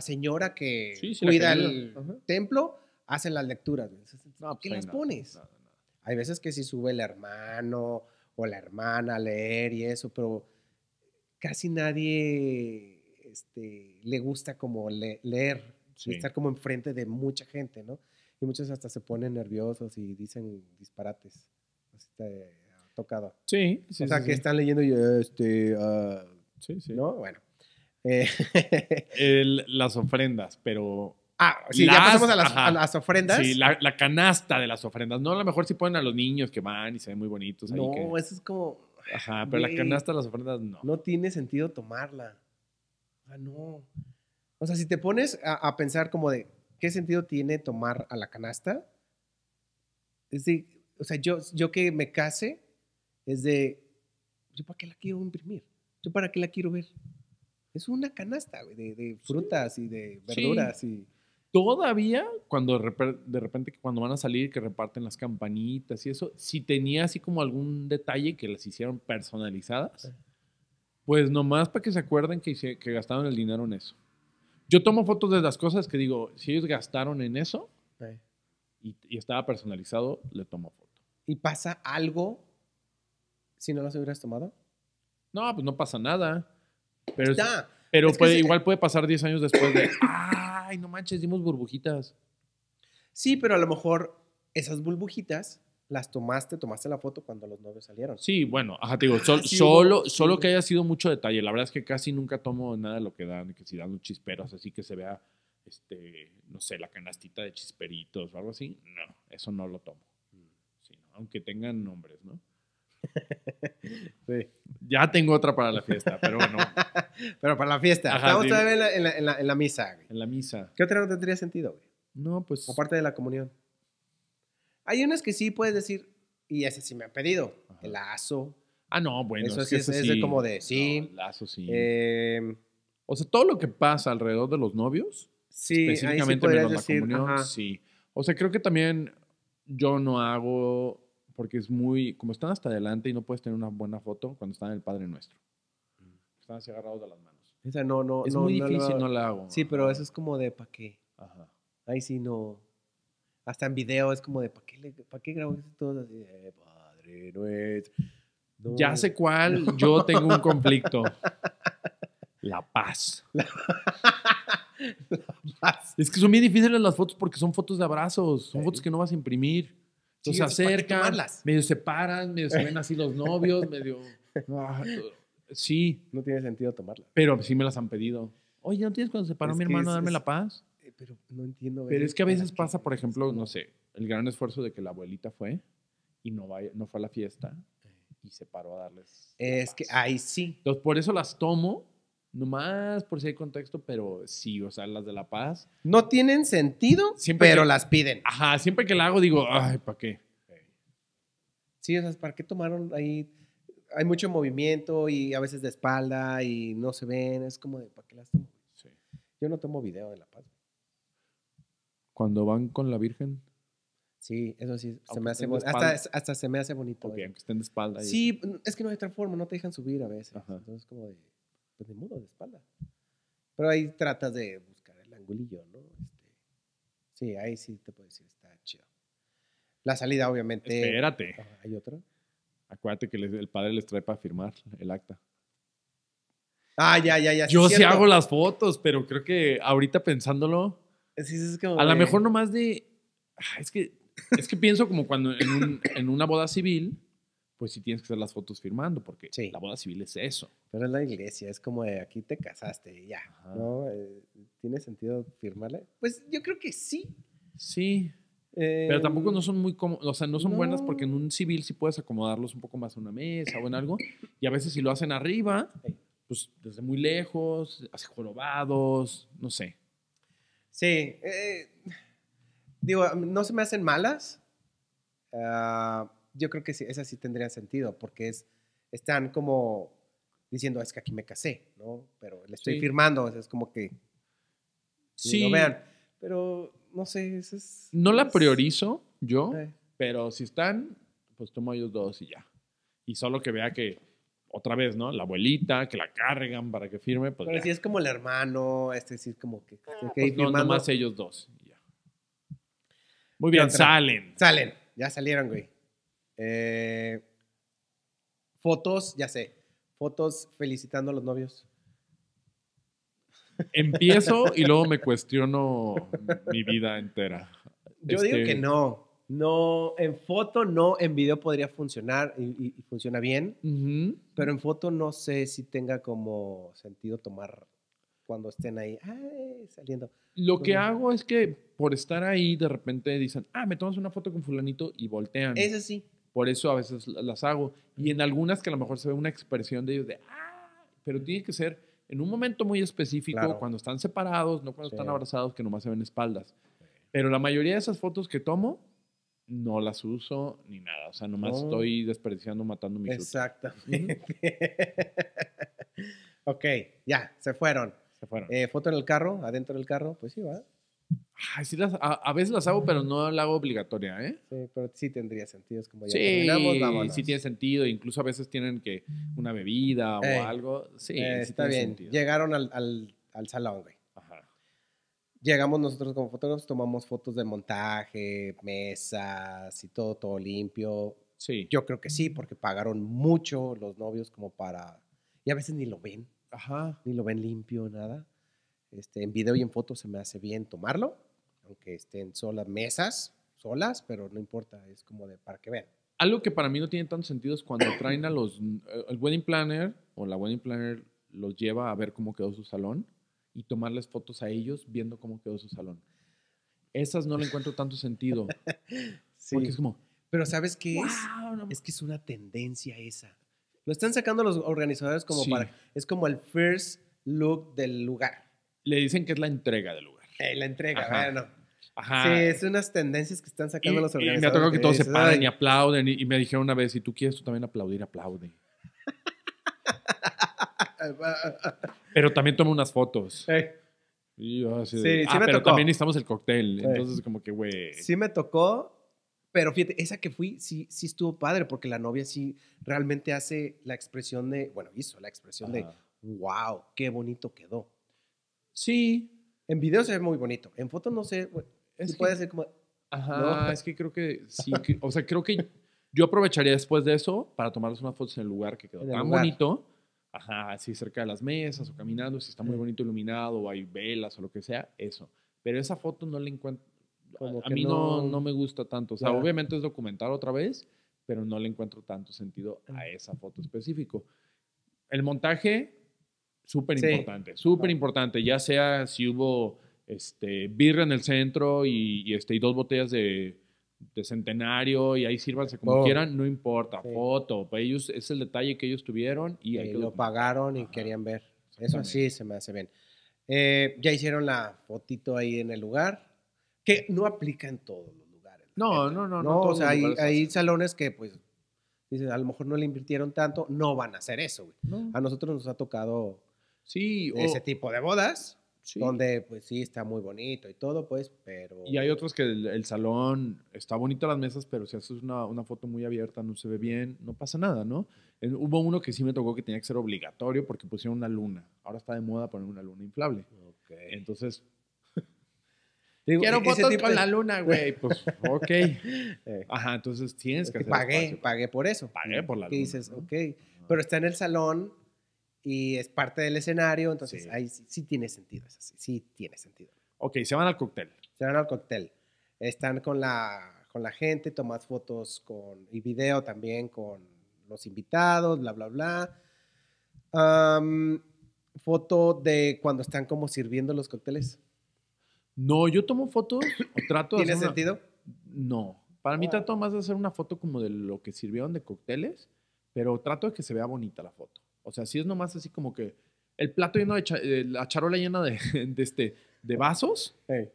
señora que cuida el templo hacen las lecturas. Pues, pues, las pones? Hay veces que si sube el hermano o la hermana a leer y eso, pero casi nadie este, le gusta como leer, sí. estar como enfrente de mucha gente, ¿no? Y muchos hasta se ponen nerviosos y dicen disparates. Así está tocado. Sí, sí. O sea, que están leyendo y este, ah, sí, sí. ¿No? Bueno. Eh, [laughs] las ofrendas, pero Ah, sí, ya pasamos a las, ofrendas. Sí, la, canasta de las ofrendas. No, a lo mejor sí ponen a los niños que van y se ven muy bonitos. no, eso es como. Ajá, pero la canasta de las ofrendas no. No tiene sentido tomarla. Ah, no. O sea, si te pones a, pensar como de qué sentido tiene tomar a la canasta, es de, o sea, yo, yo que me case, es de, ¿yo para qué la quiero imprimir? ¿Yo para qué la quiero ver? Es una canasta, de, frutas y de verduras y Todavía, cuando de repente, cuando van a salir, que reparten las campanitas y eso, si tenía así como algún detalle que las hicieron personalizadas, pues nomás para que se acuerden que, que gastaron el dinero en eso. Yo tomo fotos de las cosas que digo, si ellos gastaron en eso y, estaba personalizado, le tomo foto. ¿Y pasa algo si no las hubieras tomado? No, pues no pasa nada. Pero Está. Pero igual eh, puede pasar 10 años después de, ay, no manches, dimos burbujitas. Sí, pero a lo mejor esas burbujitas las tomaste, tomaste la foto cuando los novios salieron. Sí, bueno, ajá, te digo, ah, solo, solo que haya sido mucho detalle. La verdad es que casi nunca tomo nada de lo que dan, que si dan chisperos, así que se vea, este, no sé, la canastita de chisperitos o algo así. No, eso no lo tomo. Mm. aunque tengan nombres, ¿no? [laughs] Ya tengo otra para la fiesta, pero bueno. [laughs] pero para la fiesta. Estamos ver en la, misa, En la misa. ¿Qué otra no tendría sentido, No, pues. Aparte de la comunión. Hay unas que sí puedes decir, y esas sí me ha pedido. El lazo. Ah, no, bueno. Eso, es, como de sí. El lazo sí. Em, o sea, todo lo que pasa alrededor de los novios. Sí, específicamente ahí la comunión. Sí. O sea, creo que también yo no hago porque es muy, como están hasta adelante y no puedes tener una buena foto cuando están en el Padre Nuestro. Mm. Están así agarrados de las manos. Esa no, no, es muy difícil, no la hago. Sí, pero eso es como de ¿para qué. Ajá. Ahí sí no. Hasta en video es como de ¿para qué, le, pa qué grabo todo así de eh, Padre Nuestro. Ya sé cuál, yo tengo un conflicto. La paz. [laughs] La... paz. Es que son bien difíciles las fotos porque son fotos de abrazos, son fotos que no vas a imprimir. Entonces se acercan, medio se paran, medio se ven así los novios, medio... [laughs] Ah, sí. No tiene sentido tomarlas. Pero sí me las han pedido. Oye, ¿no tienes cuando se paró mi hermano a darme la paz? Eh, pero no entiendo. Pero es que a veces pasa, por ejemplo, no sé, el gran esfuerzo de que la abuelita fue y no, no fue a la fiesta y se paró a darles. Es que ahí sí. Entonces, por eso las tomo más por si hay contexto, pero sí, o sea, las de La Paz. No tienen sentido, pero las piden. Ajá, siempre que la hago digo, ay, ¿para qué? Sí, o sea, ¿para qué tomaron ahí? Hay mucho movimiento y a veces de espalda y no se ven, es como de, ¿para qué las tomo? Sí. Yo no tomo video de La Paz. ¿Cuando van con la Virgen? Sí, eso sí, se me hace hasta, hasta, se me hace bonito. que aunque estén de espalda. Sí, es que no hay otra forma, no te dejan subir a veces. Ajá. Entonces, como de pues ni de espalda. Pero ahí tratas de buscar el angulillo, ¿no? Este, sí, ahí sí te puedo decir, está chido. La salida, obviamente. Espérate. ¿Hay otra? Acuérdate que el padre les trae para firmar el acta. Ah, ya, ya, ya. Yo sí, hago las fotos, pero creo que ahorita pensándolo. a lo mejor nomás de. Ah, es que, es que pienso como cuando en, en una boda civil pues sí tienes que hacer las fotos firmando, porque la boda civil es eso. Pero en la iglesia, es como de aquí te casaste y ya, ¿no? Eh, ¿Tiene sentido firmarle? Pues yo creo que sí. Sí. Eh, pero tampoco no son muy como o sea, no son buenas porque en un civil sí puedes acomodarlos un poco más a una mesa o en algo. Y a veces si lo hacen arriba, pues desde muy lejos, así jorobados, no sé. Sí. Eh, digo, no se me hacen malas. Ah yo creo que sí, esa sí tendría sentido, porque es, están como diciendo, es que aquí me casé, ¿no? Pero le estoy firmando, es como que... Sí. vean. Pero, no sé, eso es... No la priorizo yo, eh. pero si están, pues tomo ellos dos y ya. Y solo que vea que, otra vez, ¿no? La abuelita, que la cargan para que firme, pues Pero si es como el hermano, este sí es como que... Ah. Pues no, nomás ellos dos. Muy bien, salen. Salen, ya salieron, güey. Eh, fotos, ya sé, fotos felicitando a los novios. Empiezo y [laughs] luego me cuestiono mi vida entera. Yo digo este, que no. No, en foto no, en video podría funcionar y, funciona bien, pero en foto no sé si tenga como sentido tomar cuando estén ahí saliendo. Lo pues que hago es que por estar ahí de repente dicen, ah, me tomas una foto con fulanito y voltean. es sí. Por eso a veces las hago. Y en algunas que a lo mejor se ve una expresión de ellos de, ah, pero tiene que ser en un momento muy específico, cuando están separados, no cuando están abrazados, que nomás se ven espaldas. Pero la mayoría de esas fotos que tomo, no las uso ni nada. O sea, nomás estoy desperdiciando, matando mi Exactamente. [laughs] ok, ya, se fueron. Se fueron. Eh, foto en el carro, adentro del carro, pues sí, va sí las, a, veces las hago, pero no la hago obligatoria, ¿eh? Sí, pero sí tendría sentido, como ya sí, terminamos, Sí, tiene sentido, incluso a veces tienen que una bebida o eh, algo. Sí, eh, está bien. Llegaron al, al, al salón, güey. Ajá. Llegamos nosotros como fotógrafos, tomamos fotos de montaje, mesas y todo, todo limpio. Sí. Yo creo que sí, porque pagaron mucho los novios como para... Y a veces ni lo ven. Ajá. Ni lo ven limpio, nada. Este, en video y en foto se me hace bien tomarlo, aunque estén solas mesas, solas, pero no importa, es como de para que vean. Algo que para mí no tiene tanto sentido es cuando traen a los, eh, el wedding planner o la wedding planner los lleva a ver cómo quedó su salón y tomarles fotos a ellos viendo cómo quedó su salón. Esas no le encuentro tanto sentido. [laughs] sí. Porque es como... Pero ¿sabes qué es? Es que es una tendencia esa. Lo están sacando los organizadores como para... Es como el first look del lugar le dicen que es la entrega del lugar. Eh, la entrega, bueno. Ajá. Sí, es unas tendencias que están sacando los organizadores. Y me ha tocado que todos se paren y aplauden. Y, me dijeron una vez, si tú quieres tú también aplaudir, aplaude. [laughs] pero también toma unas fotos. Sí, sí, sí ah, pero también necesitamos el cóctel. Entonces, como que, güey. Sí me tocó, pero fíjate, esa que fui sí, sí estuvo padre, porque la novia sí realmente hace la expresión de, bueno, hizo la expresión de, wow, qué bonito quedó. Sí. En video se ve muy bonito. En foto no sé. puede ser como. Ajá, es que creo [laughs] que o sea, creo que yo aprovecharía después de eso para tomarles unas fotos en el lugar que quedó tan bonito. Ajá, así cerca de las mesas o caminando, si está muy bonito iluminado o hay velas o lo que sea, eso. Pero esa foto no le encuentro. a, mí no, no, me gusta tanto. O sea, obviamente es documentar otra vez, pero no le encuentro tanto sentido a em. esa foto específico. El montaje, Súper importante, súper importante. Ya sea si hubo este, birra en el centro y, este, y dos botellas de, centenario y ahí sírvanse como quieran, no importa. Foto, para pues, ellos es el detalle que ellos tuvieron y lo pagaron y querían ver. Eso sí se me hace bien. Eh, ya hicieron la fotito ahí en el lugar, que no aplica en todos los lugares. No, no, no, no, o sea, hay, salones que pues dicen, a lo mejor no le invirtieron tanto, no van a hacer eso, güey. A nosotros nos ha tocado Sí, ese tipo de bodas. donde pues sí está muy bonito y todo, pues, pero... Y hay otros que el, salón, está bonito las mesas, pero si haces una, foto muy abierta, no se ve bien, no pasa nada, ¿no? hubo uno que sí me tocó que tenía que ser obligatorio porque pusieron una luna. Ahora está de moda poner una luna inflable. Ok. Entonces... [laughs] Quiero e-, fotos con de... la luna, güey. Pues, [laughs] ok. Ajá, entonces tienes que, Pagué, pagué por eso. Pagué por la luna. dices, ok. Pero está en el salón y es parte del escenario, entonces ahí sí, tiene sentido, así, sí tiene sentido. Ok, se van al cóctel. Se van al cóctel. Están con la, con la gente, tomas fotos con, y video también con los invitados, bla, bla, bla. foto de cuando están como sirviendo los cócteles. No, yo tomo fotos o [coughs] trato ¿Tiene sentido? No. Para mí ah. trato más de hacer una foto como de lo que sirvieron de cócteles, pero trato de que se vea bonita la foto. O sea, si es nomás así como que el plato lleno de, eh, la charola llena de, [laughs] este, de vasos, Sí.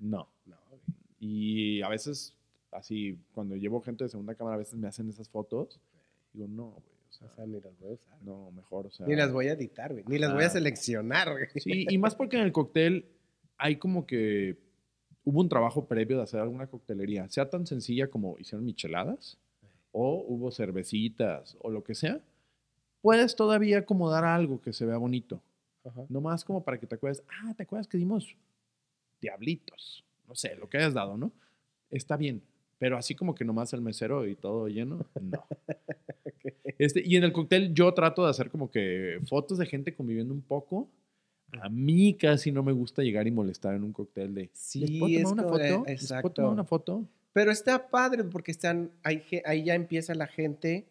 no. no. Y a veces, así, cuando llevo gente de segunda cámara, a veces me hacen esas fotos. Digo, no, güey. O sea, ni las voy a usar. No, mejor, o sea. Ni las voy a editar, güey. Ni las voy a seleccionar, güey. Sí, y más porque en el cóctel hay como que hubo un trabajo previo de hacer alguna coctelería, sea tan sencilla como hicieron micheladas, o hubo cervecitas, o lo que sea, puedes todavía acomodar algo que se vea bonito. Nomás como para que te acuerdes, ah, ¿te acuerdas que dimos diablitos? No sé, lo que hayas dado, ¿no? Está bien, pero así como que nomás el mesero y todo lleno, no. [laughs] este, y en el cóctel yo trato de hacer como que fotos de gente conviviendo un poco. A mí casi no me gusta llegar y molestar en un cóctel de. Sí, ¿les puedo tomar es una foto? exacto. tomar una foto? Pero está padre porque están, ahí, ahí ya empieza la gente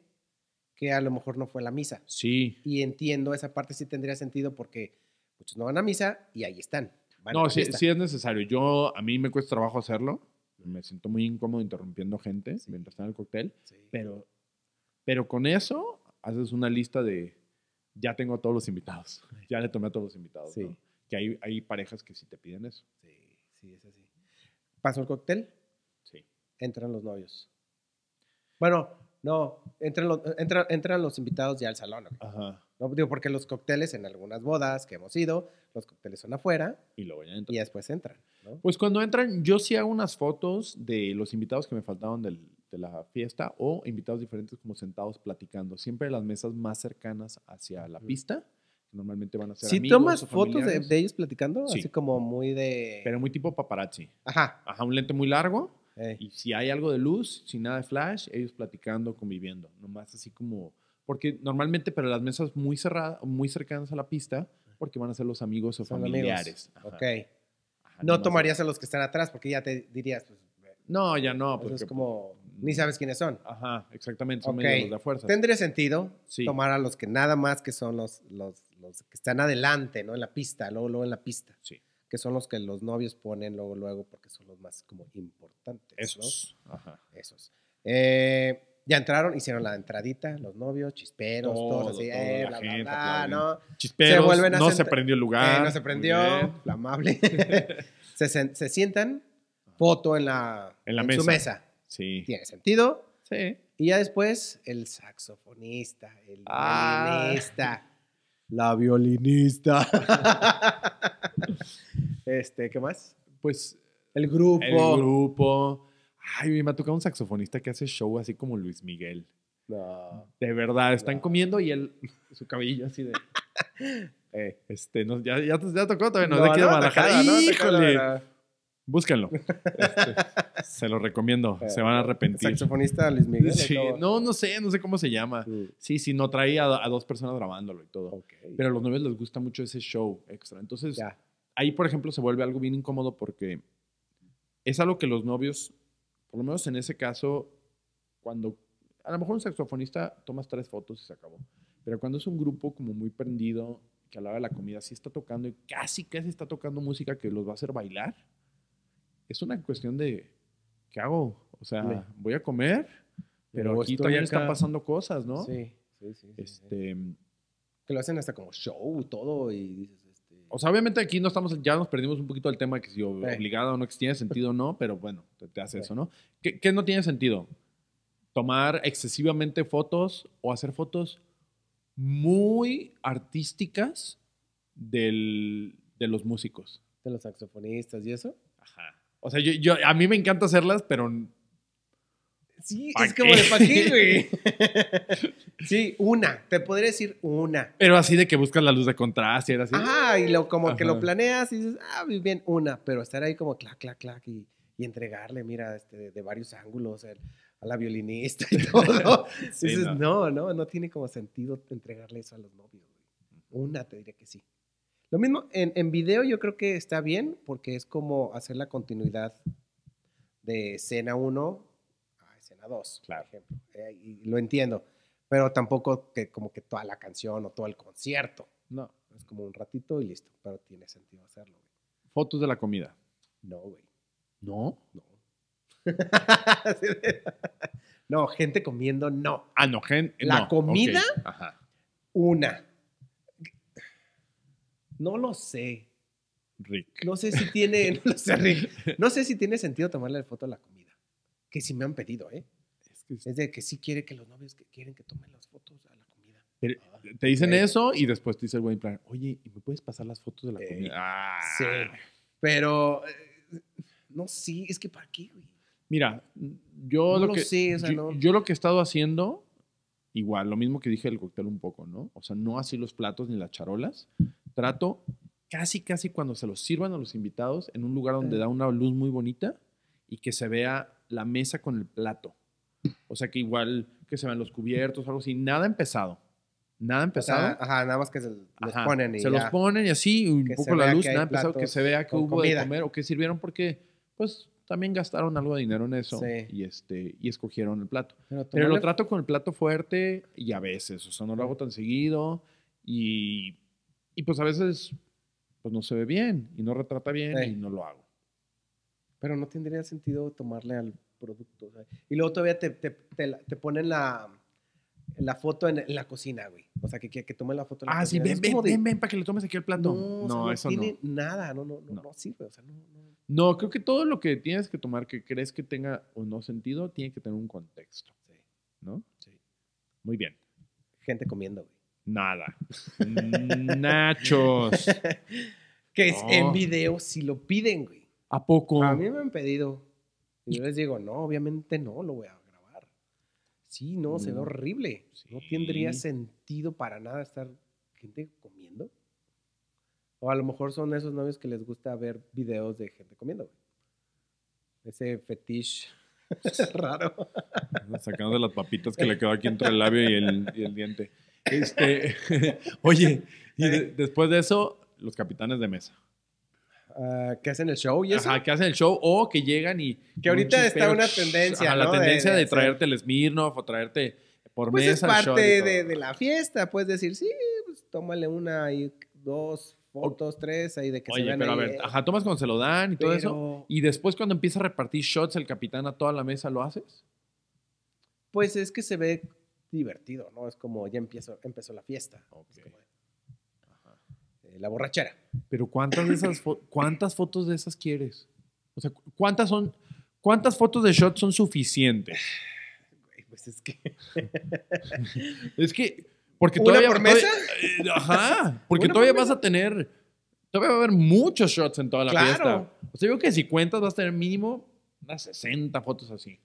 que a lo mejor no fue a la misa. Sí. Y entiendo, esa parte sí tendría sentido porque muchos no van a misa y ahí están. no, sí, es necesario. Yo, a mí me cuesta trabajo hacerlo. Me siento muy incómodo interrumpiendo gente mientras están el cóctel. Sí. Pero, pero con eso haces una lista de ya tengo a todos los invitados. Ya le tomé a todos los invitados. Sí. Que hay, hay parejas que sí te piden eso. Sí, sí, es así. ¿Pasó el cóctel? Sí. Entran los novios. Bueno, no, entran, los, invitados ya al salón. Ajá. No, digo, porque los cócteles en algunas bodas que hemos ido, los cócteles son afuera. Y luego ya Y después entran. Pues cuando entran, yo sí hago unas fotos de los invitados que me faltaban de la fiesta o invitados diferentes como sentados platicando. Siempre las mesas más cercanas hacia la pista. normalmente van a ser. Si tomas fotos de, ellos platicando, así como muy de. Pero muy tipo paparazzi. Ajá. Ajá, un lente muy largo y si hay algo de luz, sin nada de flash, ellos platicando, conviviendo, nomás así como... Porque normalmente, pero las mesas muy cerradas, muy cercanas a la pista, porque van a ser los amigos o familiares. Ok. no tomarías a los que están atrás porque ya te dirías, pues, no, ya no. es como, pues, ni sabes quiénes son. Ajá, exactamente, son fuerza. Tendría sentido tomar a los que nada más que son los, los, que están adelante, ¿no? En la pista, luego, luego en la pista. Sí que son los que los novios ponen luego, luego, porque son los más como importantes. Esos. Esos. Eh, ya entraron, hicieron la entradita, los novios, chisperos, todos así, eh, bla, ¿no? Chisperos, se no se prendió el eh, lugar. no se prendió, flamable. [laughs] se, se, sientan, foto en la, en la mesa. su Sí. ¿Tiene sentido? Sí. Y ya después, el saxofonista, el ah. violinista, la violinista. [laughs] Este, ¿qué más? Pues el grupo. El grupo. Ay, me ha tocado un saxofonista que hace show así como Luis Miguel. No. De verdad, están comiendo y él, [laughs] su cabello así de... [laughs] Este, ya, ya, tocó, todavía no, no de ¡Híjole! Búsquenlo. se lo recomiendo. Eh, se van a arrepentir. Saxofonista Luis Miguel. Sí. No, no sé, no sé cómo se llama. Mm. Sí, sí, no traía a, dos personas grabándolo y todo. Pero a los novios les gusta mucho ese show extra. Entonces, ahí, por ejemplo, se vuelve algo bien incómodo porque es algo que los novios, por lo menos en ese caso, cuando a lo mejor un saxofonista tomas tres fotos y se acabó, pero cuando es un grupo como muy prendido, que a la hora de la comida sí está tocando y casi, casi está tocando música que los va a hacer bailar, es una cuestión de, ¿qué hago? O sea, voy a comer, pero, aquí todavía están pasando cosas, ¿no? Sí, sí, sí. Este, que lo hacen hasta como show, todo, y dices, o sea, obviamente aquí no estamos, ya nos perdimos un poquito del tema que si obligado o no, que si tiene sentido o no, pero bueno, te, hace eso, ¿no? ¿Qué, ¿Qué no tiene sentido? Tomar excesivamente fotos o hacer fotos muy artísticas del, de los músicos. De los saxofonistas y eso. Ajá. O sea, yo, yo, a mí me encanta hacerlas, pero Sí, es como de pa' güey. [laughs] Sí, una. Te podría decir una. Pero así de que buscas la luz de contraste, así. Ajá, y lo, como que lo planeas y dices, ah, bien, una. Pero estar ahí como clac, clac, clac y, entregarle, mira, este, de varios ángulos a la violinista y [laughs] todo. dices, no. no. no, tiene como sentido entregarle eso a los novios. Una te diría que sí. Lo mismo, en, en video yo creo que está bien porque es como hacer la continuidad de escena 1 escena 2, claro. por ejemplo. Eh, y lo entiendo, pero tampoco que como que toda la canción o todo el concierto. No, es como un ratito y listo, pero tiene sentido hacerlo. Fotos de la comida. No, güey. ¿No? No. [laughs] no, gente comiendo, no. Ah, no, gente. La comida, una. No lo sé. Rick. No sé si tiene, [laughs] no, sé, [laughs] no sé si tiene sentido tomarle la foto a la comida que sí me han pedido, ¿eh? Es, que de que sí quiere que los novios que quieren que tomen las fotos a la comida. Ah, te dicen eh, eso y después te dice el güey plan, oye, me puedes pasar las fotos de la eh, comida? Ah. Sí, pero eh, no, sí, es que ¿para qué, güey? Mira, yo, lo, que, yo, yo lo que he estado haciendo igual, lo mismo que dije del cóctel un poco, ¿no? O sea, no así los platos ni las charolas. Trato casi, casi cuando se los sirvan a los invitados en un lugar donde da una luz muy bonita y que se vea la mesa con el plato. O sea que igual que se van los cubiertos algo así, nada empezado. Nada empezado. ajá, nada más que se los ponen y Se los ponen y así, un poco la luz, nada empezado, que se vea que hubo de comer o que sirvieron porque, pues, también gastaron algo de dinero en eso y, este, y escogieron el plato. Pero, lo trato con el plato fuerte y a veces, o sea, no lo hago tan seguido y, y pues a veces pues no se ve bien y no retrata bien y no lo hago. Pero no tendría sentido tomarle al producto. Y luego todavía te, te, te, te ponen la, la foto en, la cocina, güey. O sea, que, que, tome la foto en la cocina. Ah, sí, ven, ven, ven, ven, para que le tomes aquí el plato. No, no, no tiene no. nada, no, no, no, no, sirve. O sea, no, no. creo que todo lo que tienes que tomar que crees que tenga o no sentido, tiene que tener un contexto. Sí. ¿No? Sí. Muy bien. Gente comiendo, güey. Nada. [laughs] Nachos. [laughs] que es en video si lo piden, güey. ¿A poco? A mí me han pedido. Y yo les digo, no, obviamente no, lo voy a grabar. Sí, no, se ve mm. horrible. No tendría sentido para nada estar gente comiendo. O a lo mejor son esos novios que les gusta ver videos de gente comiendo, güey. Ese fetiche [laughs] raro. Sacando las papitas que le quedó aquí entre el labio y el, diente. Este, [laughs] oye, y después de eso, los capitanes de mesa. Ah, que hacen el show y eso. Ajá, que hacen el show o que llegan y... Que ahorita está una tendencia, ajá, la tendencia de, traerte el Smirnoff o traerte por pues es parte de, la fiesta, puedes decir, sí, pues tómale una y dos fotos, tres, ahí de que se se Oye, pero a ver, ajá, tomas cuando se lo dan y todo eso. Y después cuando empieza a repartir shots el capitán a toda la mesa, ¿lo haces? Pues es que se ve divertido, ¿no? Es como ya empiezo, empezó la fiesta. Eh, la borrachera. Pero ¿cuántas, de esas ¿cuántas fotos de esas quieres? O sea, ¿cuántas, son, cuántas fotos de shots son suficientes? Pues es que... [laughs] es que... Porque por mesa? Eh, ajá, [laughs] porque todavía vas a tener... Todavía va a haber muchos shots en toda la claro. fiesta. O sea, yo creo que si cuentas vas a tener mínimo unas 60 fotos así.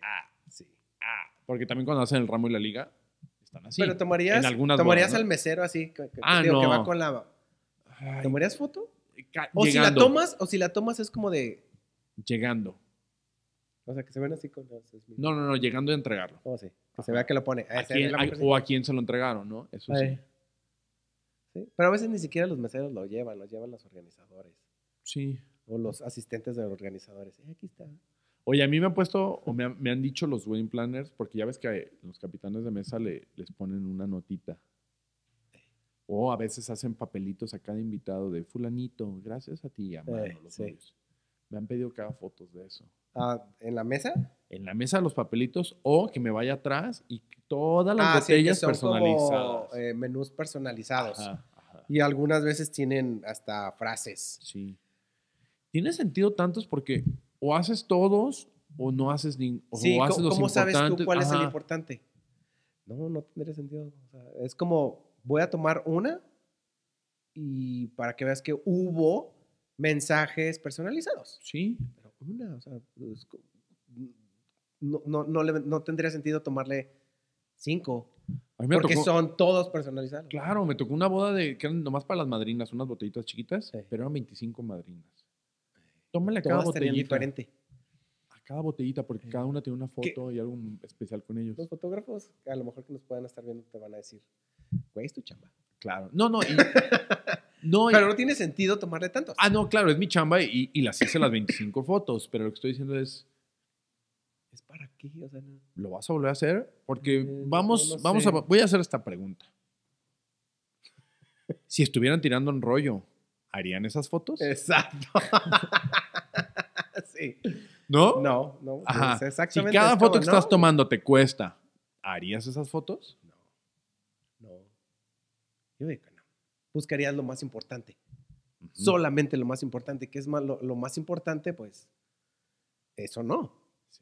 Ah, sí. Ah, porque también cuando hacen el ramo y la liga, están así. Pero tomarías, tomarías al mesero así, ah, que va con la ¿Tomarías foto? O si la tomas, o si la tomas es como de. Llegando. O sea, que se ven así con No, no, no, llegando y entregarlo. o oh, sí. Que se vea que lo eh, pone. o a quién se lo entregaron, ¿no? Eso sí. sí. Pero a veces ni siquiera los meseros lo llevan, lo llevan los organizadores. Sí. O los asistentes de los organizadores. Eh, aquí está. Oye, a mí me han puesto, o me, han, me han dicho los wedding planners, porque ya ves que los capitanes de mesa le, les ponen una notita. O a veces hacen papelitos a cada invitado de fulanito, gracias a ti, eh, a los Me han pedido que haga fotos de eso. Ah, ¿En la mesa? En la mesa los papelitos o que me vaya atrás y todas las ah, botellas personalizadas. Eh, menús personalizados. Y algunas veces tienen hasta frases. Sí. Tiene sentido tantos porque o haces todos o no haces ni o haces ¿cómo, sabes tú cuál es el importante? No, no tendría sentido. es como voy a tomar una y para que veas que hubo mensajes personalizados. Sí. Pero una, o sea, no, no, tendría sentido tomarle cinco. porque son todos personalizados. Claro, me tocó una boda de, que eran nomás para las madrinas, unas botellitas chiquitas, pero eran 25 madrinas. Tómale a cada botellita. diferente. A cada botellita, porque cada una tiene una foto y algo especial con ellos. Los fotógrafos, a lo mejor que nos puedan estar viendo, te van a decir güey, es tu chamba. Claro. No, no. [laughs] pero no tiene sentido tomarle tantos. Ah, no, claro, es mi chamba y, las hice las 25 fotos, pero lo que estoy diciendo es, ¿es para qué? O sea, ¿Lo vas a volver a hacer? Porque eh, vamos, vamos a, voy a hacer esta pregunta. Si estuvieran tirando un rollo, ¿harían esas fotos? Exacto. [laughs] sí. ¿No? No, no. Ajá. Exactamente si cada foto que estás tomando te cuesta, ¿harías esas fotos? Yo digo que no. Buscarías lo más importante. Solamente lo más importante. ¿Qué es lo, más importante? Pues eso no.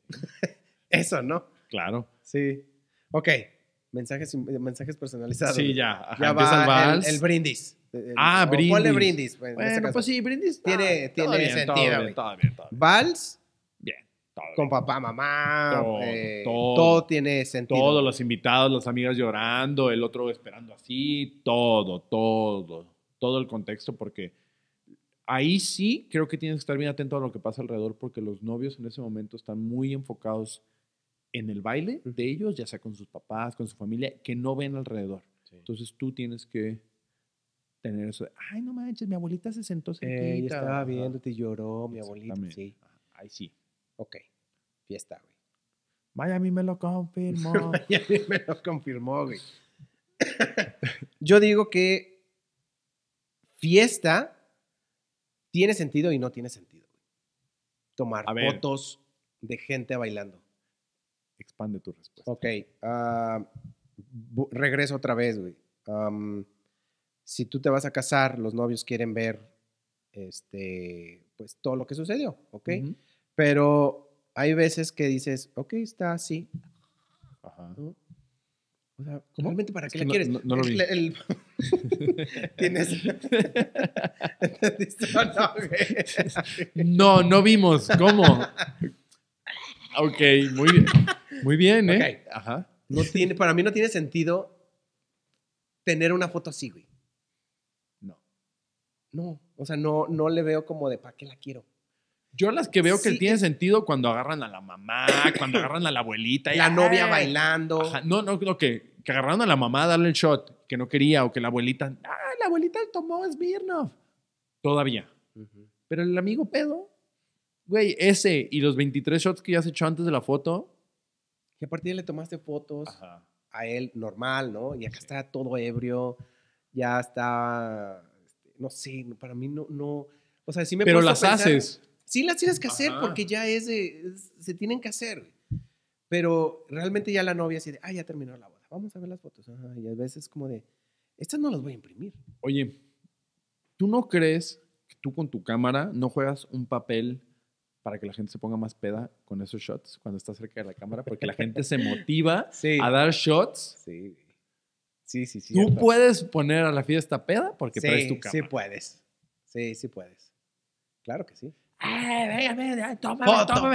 [laughs] eso no. Claro. Sí. Ok. Mensajes, eh, mensajes personalizados. Sí, ya. ya va el, brindis. Eh, eh, ah, brindis. Ponle brindis. Pues, bueno, pues sí, brindis. Tiene, tiene sentido. Todo bien, vals con papá, mamá, eh, todo, tiene sentido. Todos los invitados, las amigas llorando, el otro esperando así, todo, todo, todo el contexto, porque ahí sí creo que tienes que estar bien atento a lo que pasa alrededor, porque los novios en ese momento están muy enfocados en el baile de ellos, ya sea con sus papás, con su familia, que no ven alrededor. Entonces tú tienes que tener eso de, ay, no manches, mi abuelita se sentó sentita. Ella estaba viendo, y lloró, mi abuelita, sí. Ahí sí. Ok, fiesta, güey. Miami me lo confirmó. [laughs] Miami me lo confirmó, güey. [laughs] Yo digo que fiesta tiene sentido y no tiene sentido. Tomar fotos de gente bailando. Expande tu respuesta. Ok. Ah, regreso otra vez, güey. si tú te vas a casar, los novios quieren ver este, pues todo lo que sucedió, ¿ok? Pero hay veces que dices, ok, está así. Ajá. O sea, ¿Cómo? para qué la quieres. No, No, no vimos. ¿Cómo? ok, muy bien. Muy bien, ¿eh? Ajá. No [laughs] tiene, para mí no tiene sentido tener una foto así, güey. No. No, o sea, no, no le veo como de para qué la quiero. Yo las que veo que tiene sentido cuando agarran a la mamá, [coughs] cuando agarran a la abuelita. la novia bailando. No, no, no, que, que agarraron a la mamá darle el shot que no quería o que la abuelita, ah, la abuelita tomó Smirnoff. Todavía. Pero el amigo pedo, güey, ese y los 23 shots que ya has hecho antes de la foto. Que a partir de le tomaste fotos a él normal, ¿no? Y acá está todo ebrio, ya está, este, no sé, para mí no, no, o sea, sí me Pero las haces. Sí las tienes que hacer porque ya es, se tienen que hacer. Pero realmente ya la novia así de, ah, ya terminó la boda, vamos a ver las fotos. y a veces como de, estas no las voy a imprimir. Oye, ¿tú no crees que tú con tu cámara no juegas un papel para que la gente se ponga más peda con esos shots cuando está cerca de la cámara? Porque la gente se motiva [laughs] a dar shots. Sí. Sí, sí, sí. Tú puedes poner a la fiesta peda porque sí, tu cámara. Sí, puedes. Sí, sí puedes. Claro que sí. ¡Eh, véngame! tómame,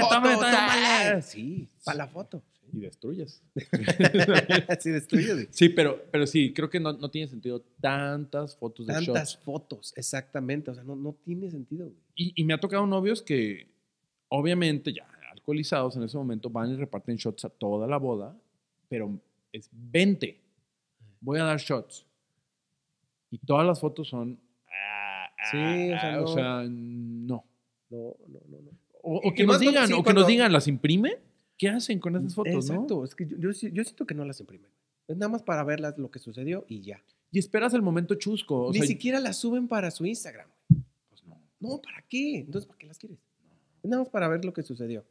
tómame, ah, Sí. Para la foto. Y destruyes. [laughs] sí, destruyes. Sí, pero, pero sí, creo que no, tiene sentido tantas fotos de shots. Tantas fotos, exactamente. O sea, no, tiene sentido. Y, me ha tocado novios que, obviamente, ya alcoholizados en ese momento, van y reparten shots a toda la boda, pero es 20. Voy a dar shots. Y todas las fotos son. Ah, ah, sí, O sea, no. No, no, no. O, que nos digan, o que nos digan, ¿las imprime? ¿Qué hacen con esas fotos, es que yo, yo, siento que no las imprimen. Es nada más para verlas lo que sucedió y ya. Y esperas el momento chusco. Ni siquiera las suben para su Instagram. Pues no. No, ¿para qué? Entonces, ¿para qué las quieres? Es nada más para ver lo que sucedió.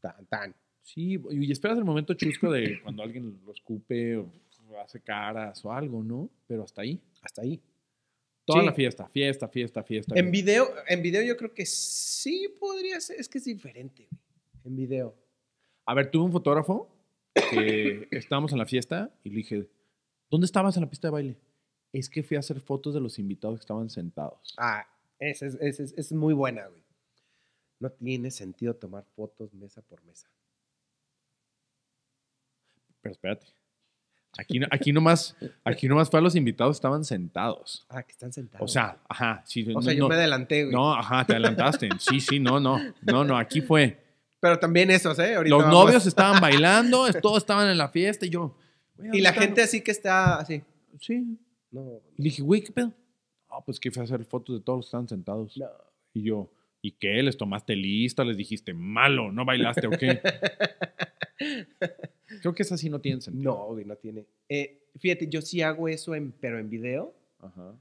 Tan, tan. Sí, y esperas el momento chusco de cuando alguien lo escupe o hace caras o algo, ¿no? Pero hasta ahí. Hasta ahí. Toda la fiesta, fiesta, fiesta, fiesta. En video, en video yo creo que sí podría ser, es que es diferente, güey. En video. A ver, tuve un fotógrafo que [coughs] estábamos en la fiesta y le dije, ¿dónde estabas en la pista de baile? Es que fui a hacer fotos de los invitados que estaban sentados. Ah, esa es, es, muy buena, güey. No tiene sentido tomar fotos mesa por mesa. Pero espérate, Aquí, aquí nomás, aquí nomás fue a los invitados, estaban sentados. Ah, que están sentados. O sea, ajá. Sí, o sea, yo me adelanté, güey. No, ajá, te adelantaste. [laughs] Sí, sí, no, no. No, no, aquí fue. Pero también esos, ¿eh? los novios [laughs] estaban bailando, todos estaban en la fiesta y yo. Y la gente así que está así. Sí. No. Y dije, güey, ¿qué pedo? Ah, pues que fue a hacer fotos de todos los estaban sentados. Y yo, ¿y qué? ¿Les tomaste lista? ¿Les dijiste malo? ¿No bailaste o qué? [laughs] Creo que esa sí no tiene sentido. No, güey, no tiene. Eh, fíjate, yo sí hago eso, en, pero en video. Ajá.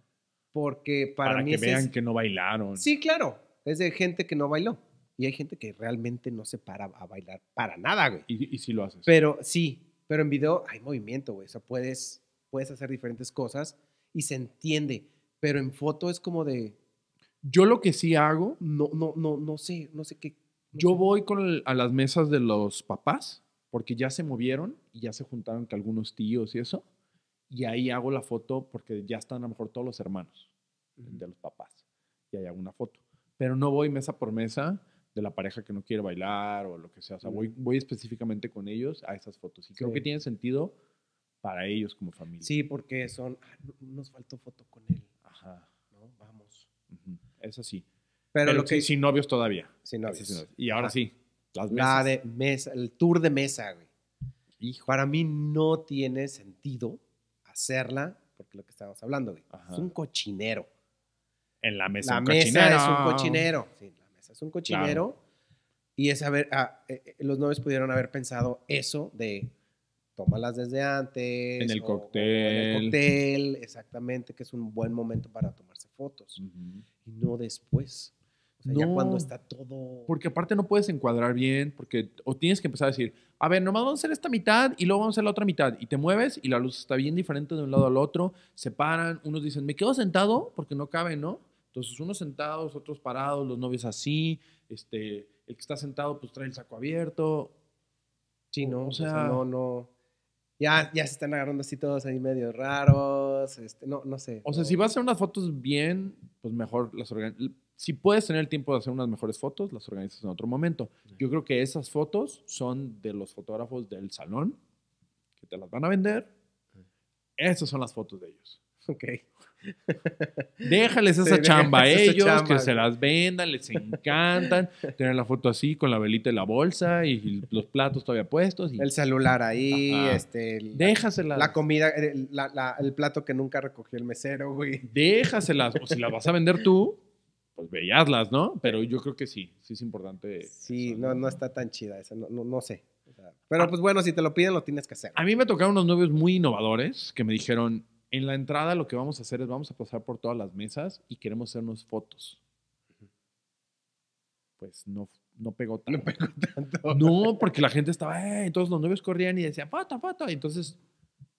Porque para, mí. Para que vean que no bailaron. Sí, claro. Es de gente que no bailó. Y hay gente que realmente no se para a bailar para nada, güey. Y, sí lo haces. Pero sí, pero en video hay movimiento, güey. O sea, puedes, puedes hacer diferentes cosas y se entiende. Pero en foto es como de. Yo lo que sí hago. No, no, no, no sé, no sé qué. yo voy con a las mesas de los papás porque ya se movieron y ya se juntaron que algunos tíos y eso. Y ahí hago la foto porque ya están a lo mejor todos los hermanos de los papás. Y ahí hago una foto. Pero no voy mesa por mesa de la pareja que no quiere bailar o lo que sea. O voy, voy específicamente con ellos a esas fotos. Y creo que tiene sentido para ellos como familia. Sí, porque son, nos faltó foto con él. Ajá. ¿No? Vamos. Eso Pero, lo que... sin novios todavía. Sin novios. Y ahora sí, la de mesa, el tour de mesa, güey. Hijo. Para mí no tiene sentido hacerla, porque lo que estábamos hablando, güey, es un cochinero. En la mesa, la mesa es un cochinero. Sí, la mesa es un cochinero. Y es haber, ah, eh, eh, los novios pudieron haber pensado eso de tómalas desde antes. En el cóctel. en el cóctel, exactamente, que es un buen momento para tomarse fotos. Y no después no, cuando está todo. Porque aparte no puedes encuadrar bien, porque o tienes que empezar a decir, a ver, nomás vamos a hacer esta mitad y luego vamos a hacer la otra mitad. Y te mueves y la luz está bien diferente de un lado al otro, se paran, unos dicen, me quedo sentado porque no cabe, ¿no? Entonces, unos sentados, otros parados, los novios así, este, el que está sentado pues trae el saco abierto. Sí, no, o sea, no, no. Ya, ya se están agarrando así todos ahí medio raros, este, no, no sé. O sea, si vas a hacer unas fotos bien, pues mejor las organizas si puedes tener el tiempo de hacer unas mejores fotos, las organizas en otro momento. Yo creo que esas fotos son de los fotógrafos del salón que te las van a vender. Esas son las fotos de ellos. Ok. [laughs] Déjales esa chamba a ellos, que se las vendan, les encantan. [laughs] tener la foto así con la velita y la bolsa y los platos todavía puestos. El celular ahí, este, La comida, el, plato que nunca recogió el mesero, güey. Déjaselas. O si las vas a vender tú, pues veíaslas, ¿no? Pero yo creo que sí, sí es importante. Sí, no, no, está tan chida esa, no, no, sé. pero ah. pues bueno, si te lo piden, lo tienes que hacer. A mí me tocaron unos novios muy innovadores que me dijeron, en la entrada lo que vamos a hacer es vamos a pasar por todas las mesas y queremos hacernos fotos. Pues no, no pegó tanto. No porque la gente estaba, eh, entonces los novios corrían y decían, foto, foto. entonces,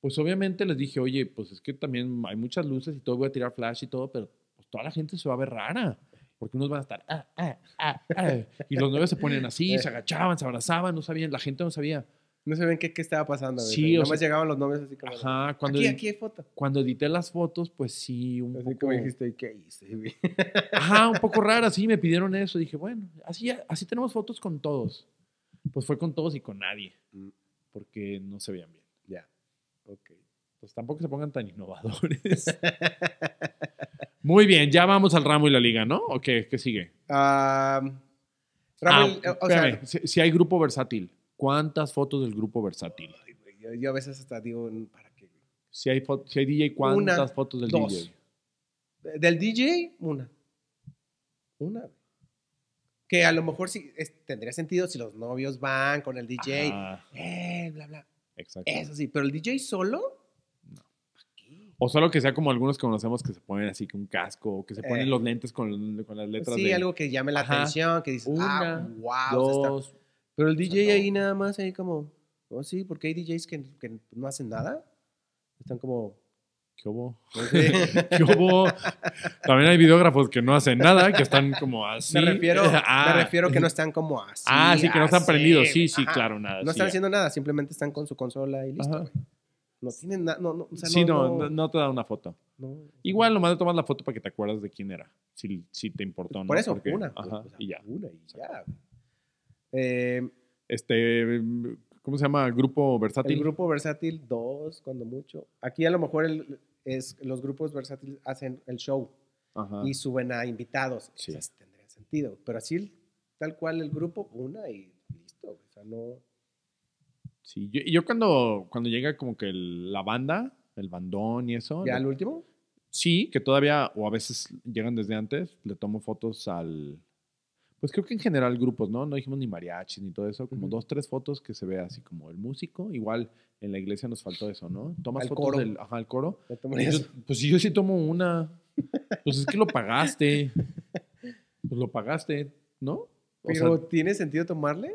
pues obviamente les dije, oye, pues es que también hay muchas luces y todo, voy a tirar flash y todo, pero pues, toda la gente se va a ver rara. Porque unos van a estar, ah, ah, ah, ah" Y los novios se ponen así, se agachaban, se abrazaban, no sabían, la gente no sabía. No sabían qué, qué estaba pasando. Sí, Nomás llegaban los novios así como. Ajá, cuando. Aquí, hay foto. Cuando edité las fotos, pues sí, un así poco. dijiste, ¿qué hice? [laughs] Ajá, un poco rara, sí, me pidieron eso. Dije, bueno, así, así tenemos fotos con todos. Pues fue con todos y con nadie. Mm. Porque no se veían bien. Ya. Ok. Pues, tampoco se pongan tan innovadores. Muy bien, ya vamos al ramo y la liga, ¿no? ¿O qué, sigue? Ah, ah, eh, o sea, si, hay grupo versátil, ¿cuántas fotos del grupo versátil? Yo, a veces hasta digo, mm, ¿para qué? Si hay, DJ, ¿cuántas fotos del DJ? Del DJ, una. Una. Que a lo mejor tendría sentido si los novios van con el DJ, eh, bla, bla. Exacto. Eso sí, pero el DJ solo, o solo que sea como algunos que conocemos que se ponen así que un casco, o que se ponen eh. los lentes con, con, las letras. Sí, algo que llame la atención, que dice ah, wow. Pues, Pero el DJ ahí nada más, ahí como, oh, sí, porque hay DJs que, que no hacen nada. Están como, ¿qué hubo? [laughs] ¿Qué hubo? También hay videógrafos que no hacen nada, que están como así. Me refiero, me [laughs] ah. refiero que no están como así. Ah, sí, que no están prendidos. Sí, sí, claro, nada. No están haciendo nada, simplemente están con su consola y listo, no tienen nada, no, no, o sea, sí, no, no, te da una foto. Igual nomás de tomar la foto para que te acuerdas de quién era, si, si te importó. Pues, por eso, una. y ya. Una y ya. Eh, este, ¿cómo se llama? Grupo versátil. grupo versátil, dos, cuando mucho. Aquí a lo mejor es, los grupos versátiles hacen el show y suben a invitados. Sí. tendría sentido. Pero así, tal cual el grupo, una y listo. O sea, no. Sí, yo, cuando, cuando llega como que la banda, el bandón y eso. ¿Ya el último? Sí, que todavía, o a veces llegan desde antes, le tomo fotos al. Pues creo que en general grupos, ¿no? No dijimos ni mariachis ni todo eso, como dos, tres fotos que se ve así como el músico. Igual en la iglesia nos faltó eso, ¿no? Tomas al fotos coro. del. Ajá, al coro. Pues pues yo sí tomo una. Pues es que lo pagaste. [laughs] Pues lo pagaste, ¿no? Pero ¿tiene sentido tomarle?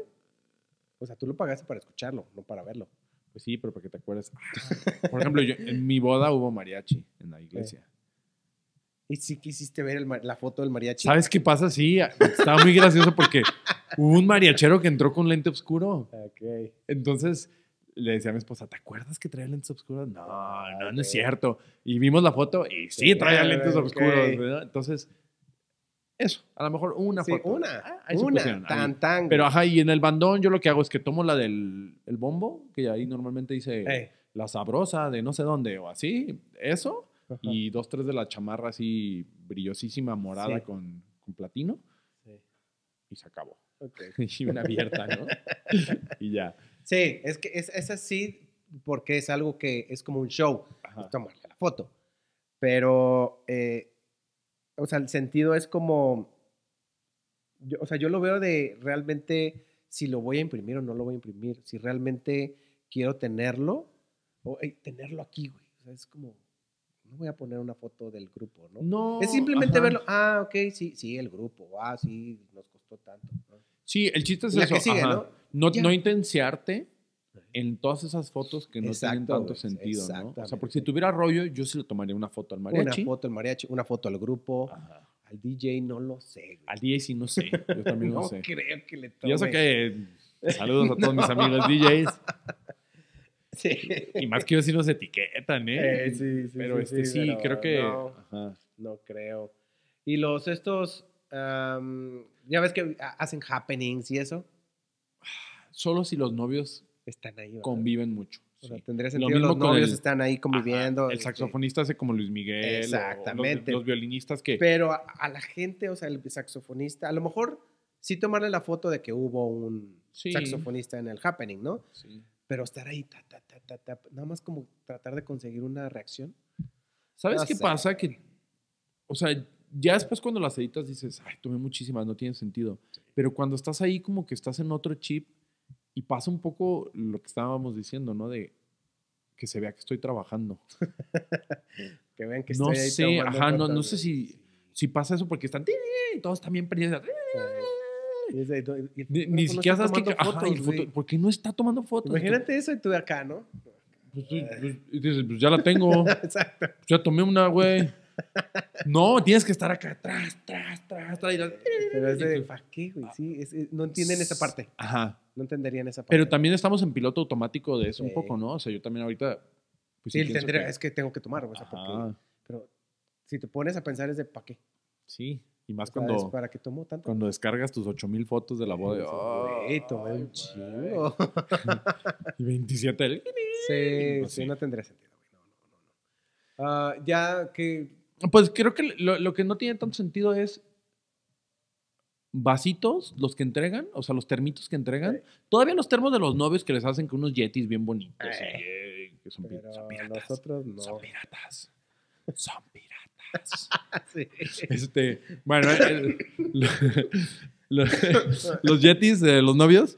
O sea, tú lo pagaste para escucharlo, no para verlo. Pues sí, pero para que te acuerdes. [laughs] Por ejemplo, en mi boda hubo mariachi en la iglesia. Eh. Y sí quisiste ver la foto del mariachi. ¿Sabes qué pasa? Sí, estaba muy gracioso porque hubo un mariachero que entró con lente oscuro. Okay. Entonces le decía a mi esposa, ¿te acuerdas que traía lentes oscuros? No, no, no es cierto. Y vimos la foto y sí, traía lentes oscuros. Entonces eso, a lo mejor una Una, ah, una, tan, tan. Pero ajá, y en el bandón yo lo que hago es que tomo la del el bombo, que ahí normalmente dice la sabrosa de no sé dónde o así, eso, y dos, tres de la chamarra así brillosísima, morada con, con, platino, y se acabó. [laughs] y una abierta, ¿no? [laughs] y ya. Sí, es que es, así porque es algo que es como un show, Toma la foto. Pero eh, o sea, el sentido es como, o sea, yo lo veo de realmente si lo voy a imprimir o no lo voy a imprimir, si realmente quiero tenerlo, o tenerlo aquí, güey. O sea, es como, no voy a poner una foto del grupo, ¿no? No. Es simplemente verlo, ah, ok, sí, sí, el grupo, ah, sí, nos costó tanto. Sí, el chiste es eso, ¿no? No, no, en todas esas fotos que no tienen tanto sentido, ¿no? O sea, porque si tuviera rollo, yo sí le tomaría una foto al mariachi. Una foto al mariachi, una foto al grupo. Al DJ no lo sé. Al DJ sí no sé. Yo también [laughs] no, no creo que le tome. Yo sé que saludos a todos mis [laughs] amigos DJs. Sí. Y más que yo sí nos etiquetan, ¿eh? eh sí, sí, pero este sí, creo que. No, no creo. Y los estos. ya ves que hacen happenings y eso. Solo si los novios están ahí. Conviven mucho. O sea, tendría sentido los novios están ahí conviviendo. el este, saxofonista hace como Luis Miguel. Exactamente. Los, violinistas que... Pero a, la gente, o sea, el saxofonista, a lo mejor sí tomarle la foto de que hubo un saxofonista en el happening, ¿no? Sí. Pero estar ahí, nada más como tratar de conseguir una reacción. ¿Sabes qué pasa? Que, o sea, ya después cuando las editas dices, ay, tomé muchísimas, no tiene sentido. Pero cuando estás ahí como que estás en otro chip y pasa un poco lo que estábamos diciendo, ¿no? De que se vea que estoy trabajando. [laughs] que vean que estoy ahí No sé, ajá, no, sé si, si pasa eso porque están todos también perdidos. Ni, siquiera sabes que ajá, ¿por qué no está tomando fotos? Imagínate eso y tú de acá, ¿no? Pues, pues, pues dices, pues ya la tengo. [laughs] Exacto. Ya tomé una, güey. [laughs] No, tienes que estar acá atrás, atrás, atrás. Pero es de, qué, güey? Ah. Sí, no entienden esa parte. Ajá entenderían esa parte. Pero también estamos en piloto automático de eso un poco, ¿no? O sea, yo también ahorita... Pues, sí, tendría, es que tengo que tomar, o sea, porque, pero si te pones a pensar es de ¿para qué? Sí, y más cuando... ¿Para qué tomo tanto? Cuando descargas tus 8000 fotos de la boda. oh, tomé un chido. [laughs] y 27 Sí, no, sí, no tendría sentido, No, no, no. no. Ah, ya que... Pues creo que lo, lo que no tiene tanto sentido es vasitos, los que entregan, o sea, los termitos que entregan. Todavía los termos de los novios que les hacen con unos yetis bien bonitos. Eh. que son, piratas. Son piratas. Son piratas. [laughs] Este, bueno, eh, los yetis de los novios,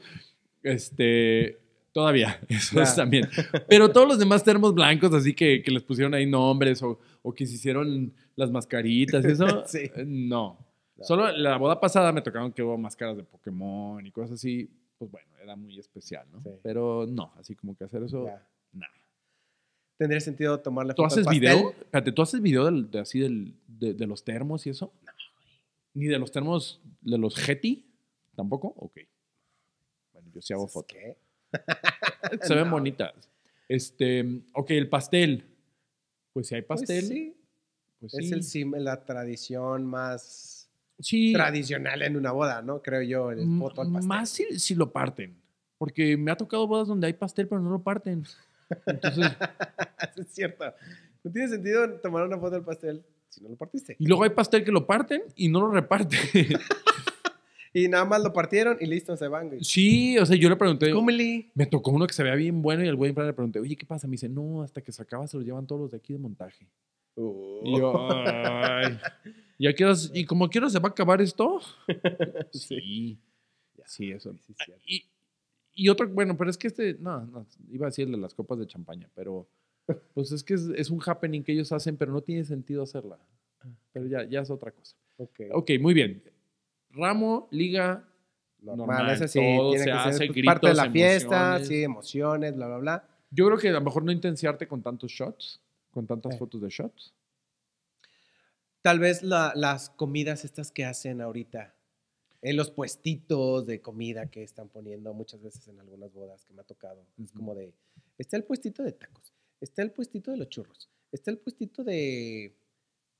este, Todavía, eso es también. Pero todos los demás termos blancos, así que, que les pusieron ahí nombres o, o que se hicieron las mascaritas, eso, [laughs] sí. Eh, no. Solo la boda pasada me tocaron que hubo máscaras de Pokémon y cosas así. Pues bueno, era muy especial, ¿no? Pero no, así como que hacer eso, nada. ¿Tendría sentido tomar la ¿Tú haces video? Espérate, ¿tú haces video de, así del, de, los termos y eso? No. ¿Ni de los termos de los Getty? ¿Tampoco? Ok. Bueno, yo sí hago fotos. ¿Qué? [laughs] Se ven bonitas. Este, ok, el pastel. Pues si hay pues pastel. Pues sí. es sí. la tradición más tradicional en una boda, ¿no? Creo yo, el foto al pastel. Más si, lo parten, porque me ha tocado bodas donde hay pastel pero no lo parten. Entonces, [laughs] es cierto. No tiene sentido tomar una foto del pastel si no lo partiste. Y luego hay pastel que lo parten y no lo reparten. [laughs] y nada más lo partieron y listo, se van. Sí, o sea, yo le pregunté. Me tocó uno que se veía bien bueno y el güey le pregunté, oye, ¿qué pasa? Me dice, no, hasta que se acaba se lo llevan todos los de aquí de montaje. Uh. [laughs] ¿Y, quiero y como quieras, se va a acabar esto? [laughs] sí. Sí, eso. y, y otro, bueno, pero es que este, no, iba a decirle las copas de champaña, pero [laughs] pues es que es, un happening que ellos hacen, pero no tiene sentido hacerla. Ah. Pero ya, ya es otra cosa. Ok. Ok, muy bien. Ramo, liga. Normal, normal ese sí, tiene que ser pues, gritos, parte de la fiesta, sí, emociones, bla, bla, bla. Yo creo que a lo mejor no intensiarte con tantos shots, con tantas eh. fotos de shots tal vez las comidas estas que hacen ahorita, en eh, los puestitos de comida que están poniendo muchas veces en algunas bodas que me ha tocado. Es como de, está el puestito de tacos, está el puestito de los churros, está el puestito de...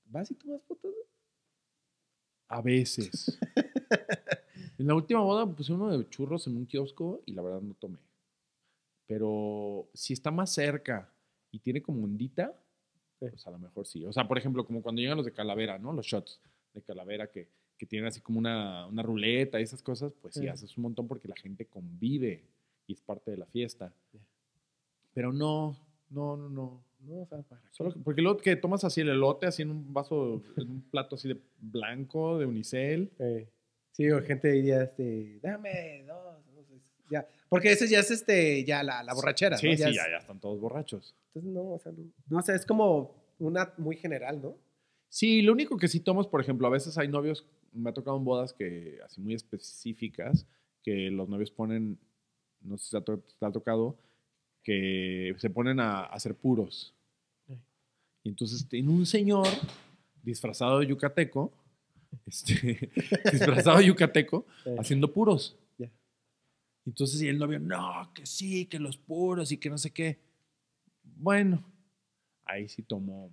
¿Vas y tomas fotos? A veces. [laughs] en la última boda puse uno de churros en un kiosco y la verdad no tomé. Pero si está más cerca y tiene como ondita, pues a lo mejor sí. O sea, por ejemplo, como cuando llegan los de calavera, ¿no? Los shots de calavera que, que tienen así como una, una ruleta y esas cosas, pues sí. haces un montón porque la gente convive y es parte de la fiesta. Pero no, no, no, no. o sea, Solo porque luego que tomas así el elote, así en un vaso, [laughs] en un plato así de blanco, de unicel. Sí, o gente diría, este, dame dos ya. Porque ese ya es este, ya la, borrachera. Sí, ya ya, están todos borrachos. Entonces, no, o sea, no, es como una muy general, ¿no? Sí, lo único que sí tomas, por ejemplo, a veces hay novios, me ha tocado en bodas que, así muy específicas, que los novios ponen, no sé si te ha, tocado, que se ponen a, hacer puros. Y entonces, en un señor disfrazado de yucateco, este, [laughs] disfrazado de yucateco, haciendo puros. Entonces, y el novio, no, que sí, que los puros y que no sé qué. Bueno, ahí sí tomó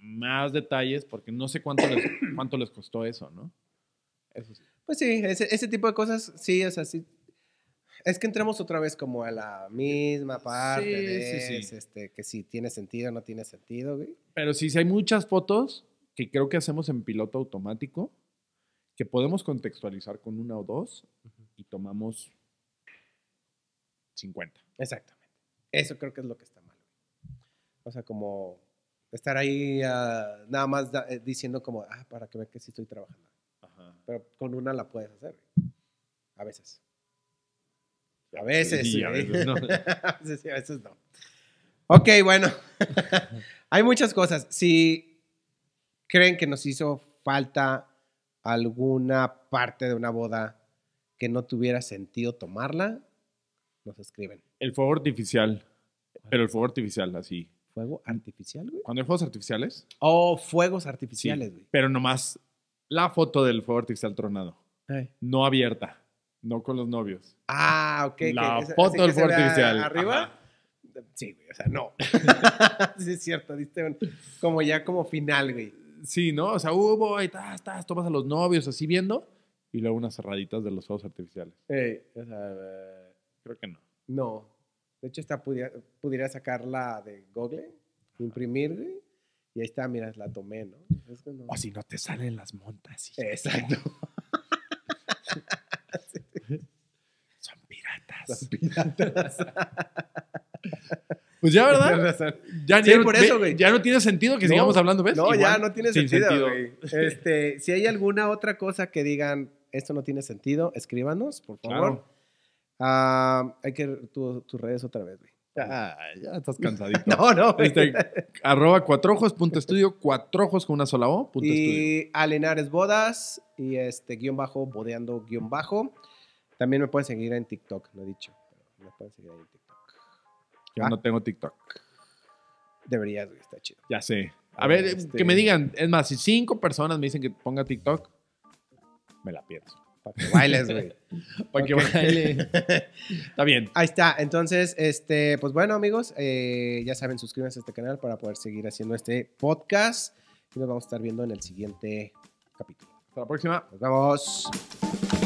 más detalles porque no sé cuánto les, [coughs] cuánto les costó eso, ¿no? Pues sí, ese, tipo de cosas, sí, o sea, sí. Es que entremos otra vez como a la misma parte de sí, sí. Este, que si tiene sentido o no tiene sentido, güey. Pero sí, si hay muchas fotos que creo que hacemos en piloto automático, que podemos contextualizar con una o dos y tomamos 50. Exactamente. Eso creo que es lo que está mal. O sea, como estar ahí ah, nada más eh, diciendo como, ah, para que vea que sí estoy trabajando. Pero con una la puedes hacer. A veces. [laughs] A veces. Sí, a veces no. a sí, a veces no. Ok, bueno. [laughs] Hay muchas cosas. Si creen que nos hizo falta alguna parte de una boda que no tuviera sentido tomarla, escriben. El fuego artificial. Ah. Pero el fuego artificial, así. ¿Fuego artificial, güey? ¿Cuando hay fuegos artificiales? Oh, fuegos artificiales, güey. pero nomás la foto del fuego artificial tronado. No abierta. No con los novios. Ah, ok. La foto del fuego artificial. Arriba. Sí, güey, o sea, no. [laughs] sí, es cierto, diste como ya como final, güey. Sí, ¿no? O sea, hubo y tomas a los novios así viendo y luego unas cerraditas de los fuegos artificiales. Creo no. No. De hecho, esta pudiera, sacarla de Google, imprimir, Y ahí está, mira, la tomé, ¿no? O si no te salen las montas. Exacto. [laughs] Son piratas. Son piratas. Pues ya, ¿verdad? Ya, no tiene sentido que sigamos hablando, ¿ves? No, ya no tiene sentido, güey. Este, si hay alguna otra cosa que digan, esto no tiene sentido, escríbanos, por favor. Ah, hay que tus redes otra vez, güey. Ah, ya estás [laughs] cansadito. no, no. Este, arroba cuatrojos punto estudio, cuatrojos con una sola O y Alenares Bodas y este guión bajo, bodeando guión bajo. También me pueden seguir en TikTok, lo he dicho. me pueden seguir en TikTok. Yo no ah. tengo TikTok. Deberías, está chido. Ya sé. A, ver, que me este digan, es más, si cinco personas me dicen que ponga TikTok, me la pierdo. Para que bailes, güey. [laughs] que [laughs] está bien. Ahí está. Entonces, este, pues bueno, amigos, eh, ya saben, suscríbanse a este canal para poder seguir haciendo este podcast. Y nos vamos a estar viendo en el siguiente capítulo. Hasta la próxima. Nos vemos.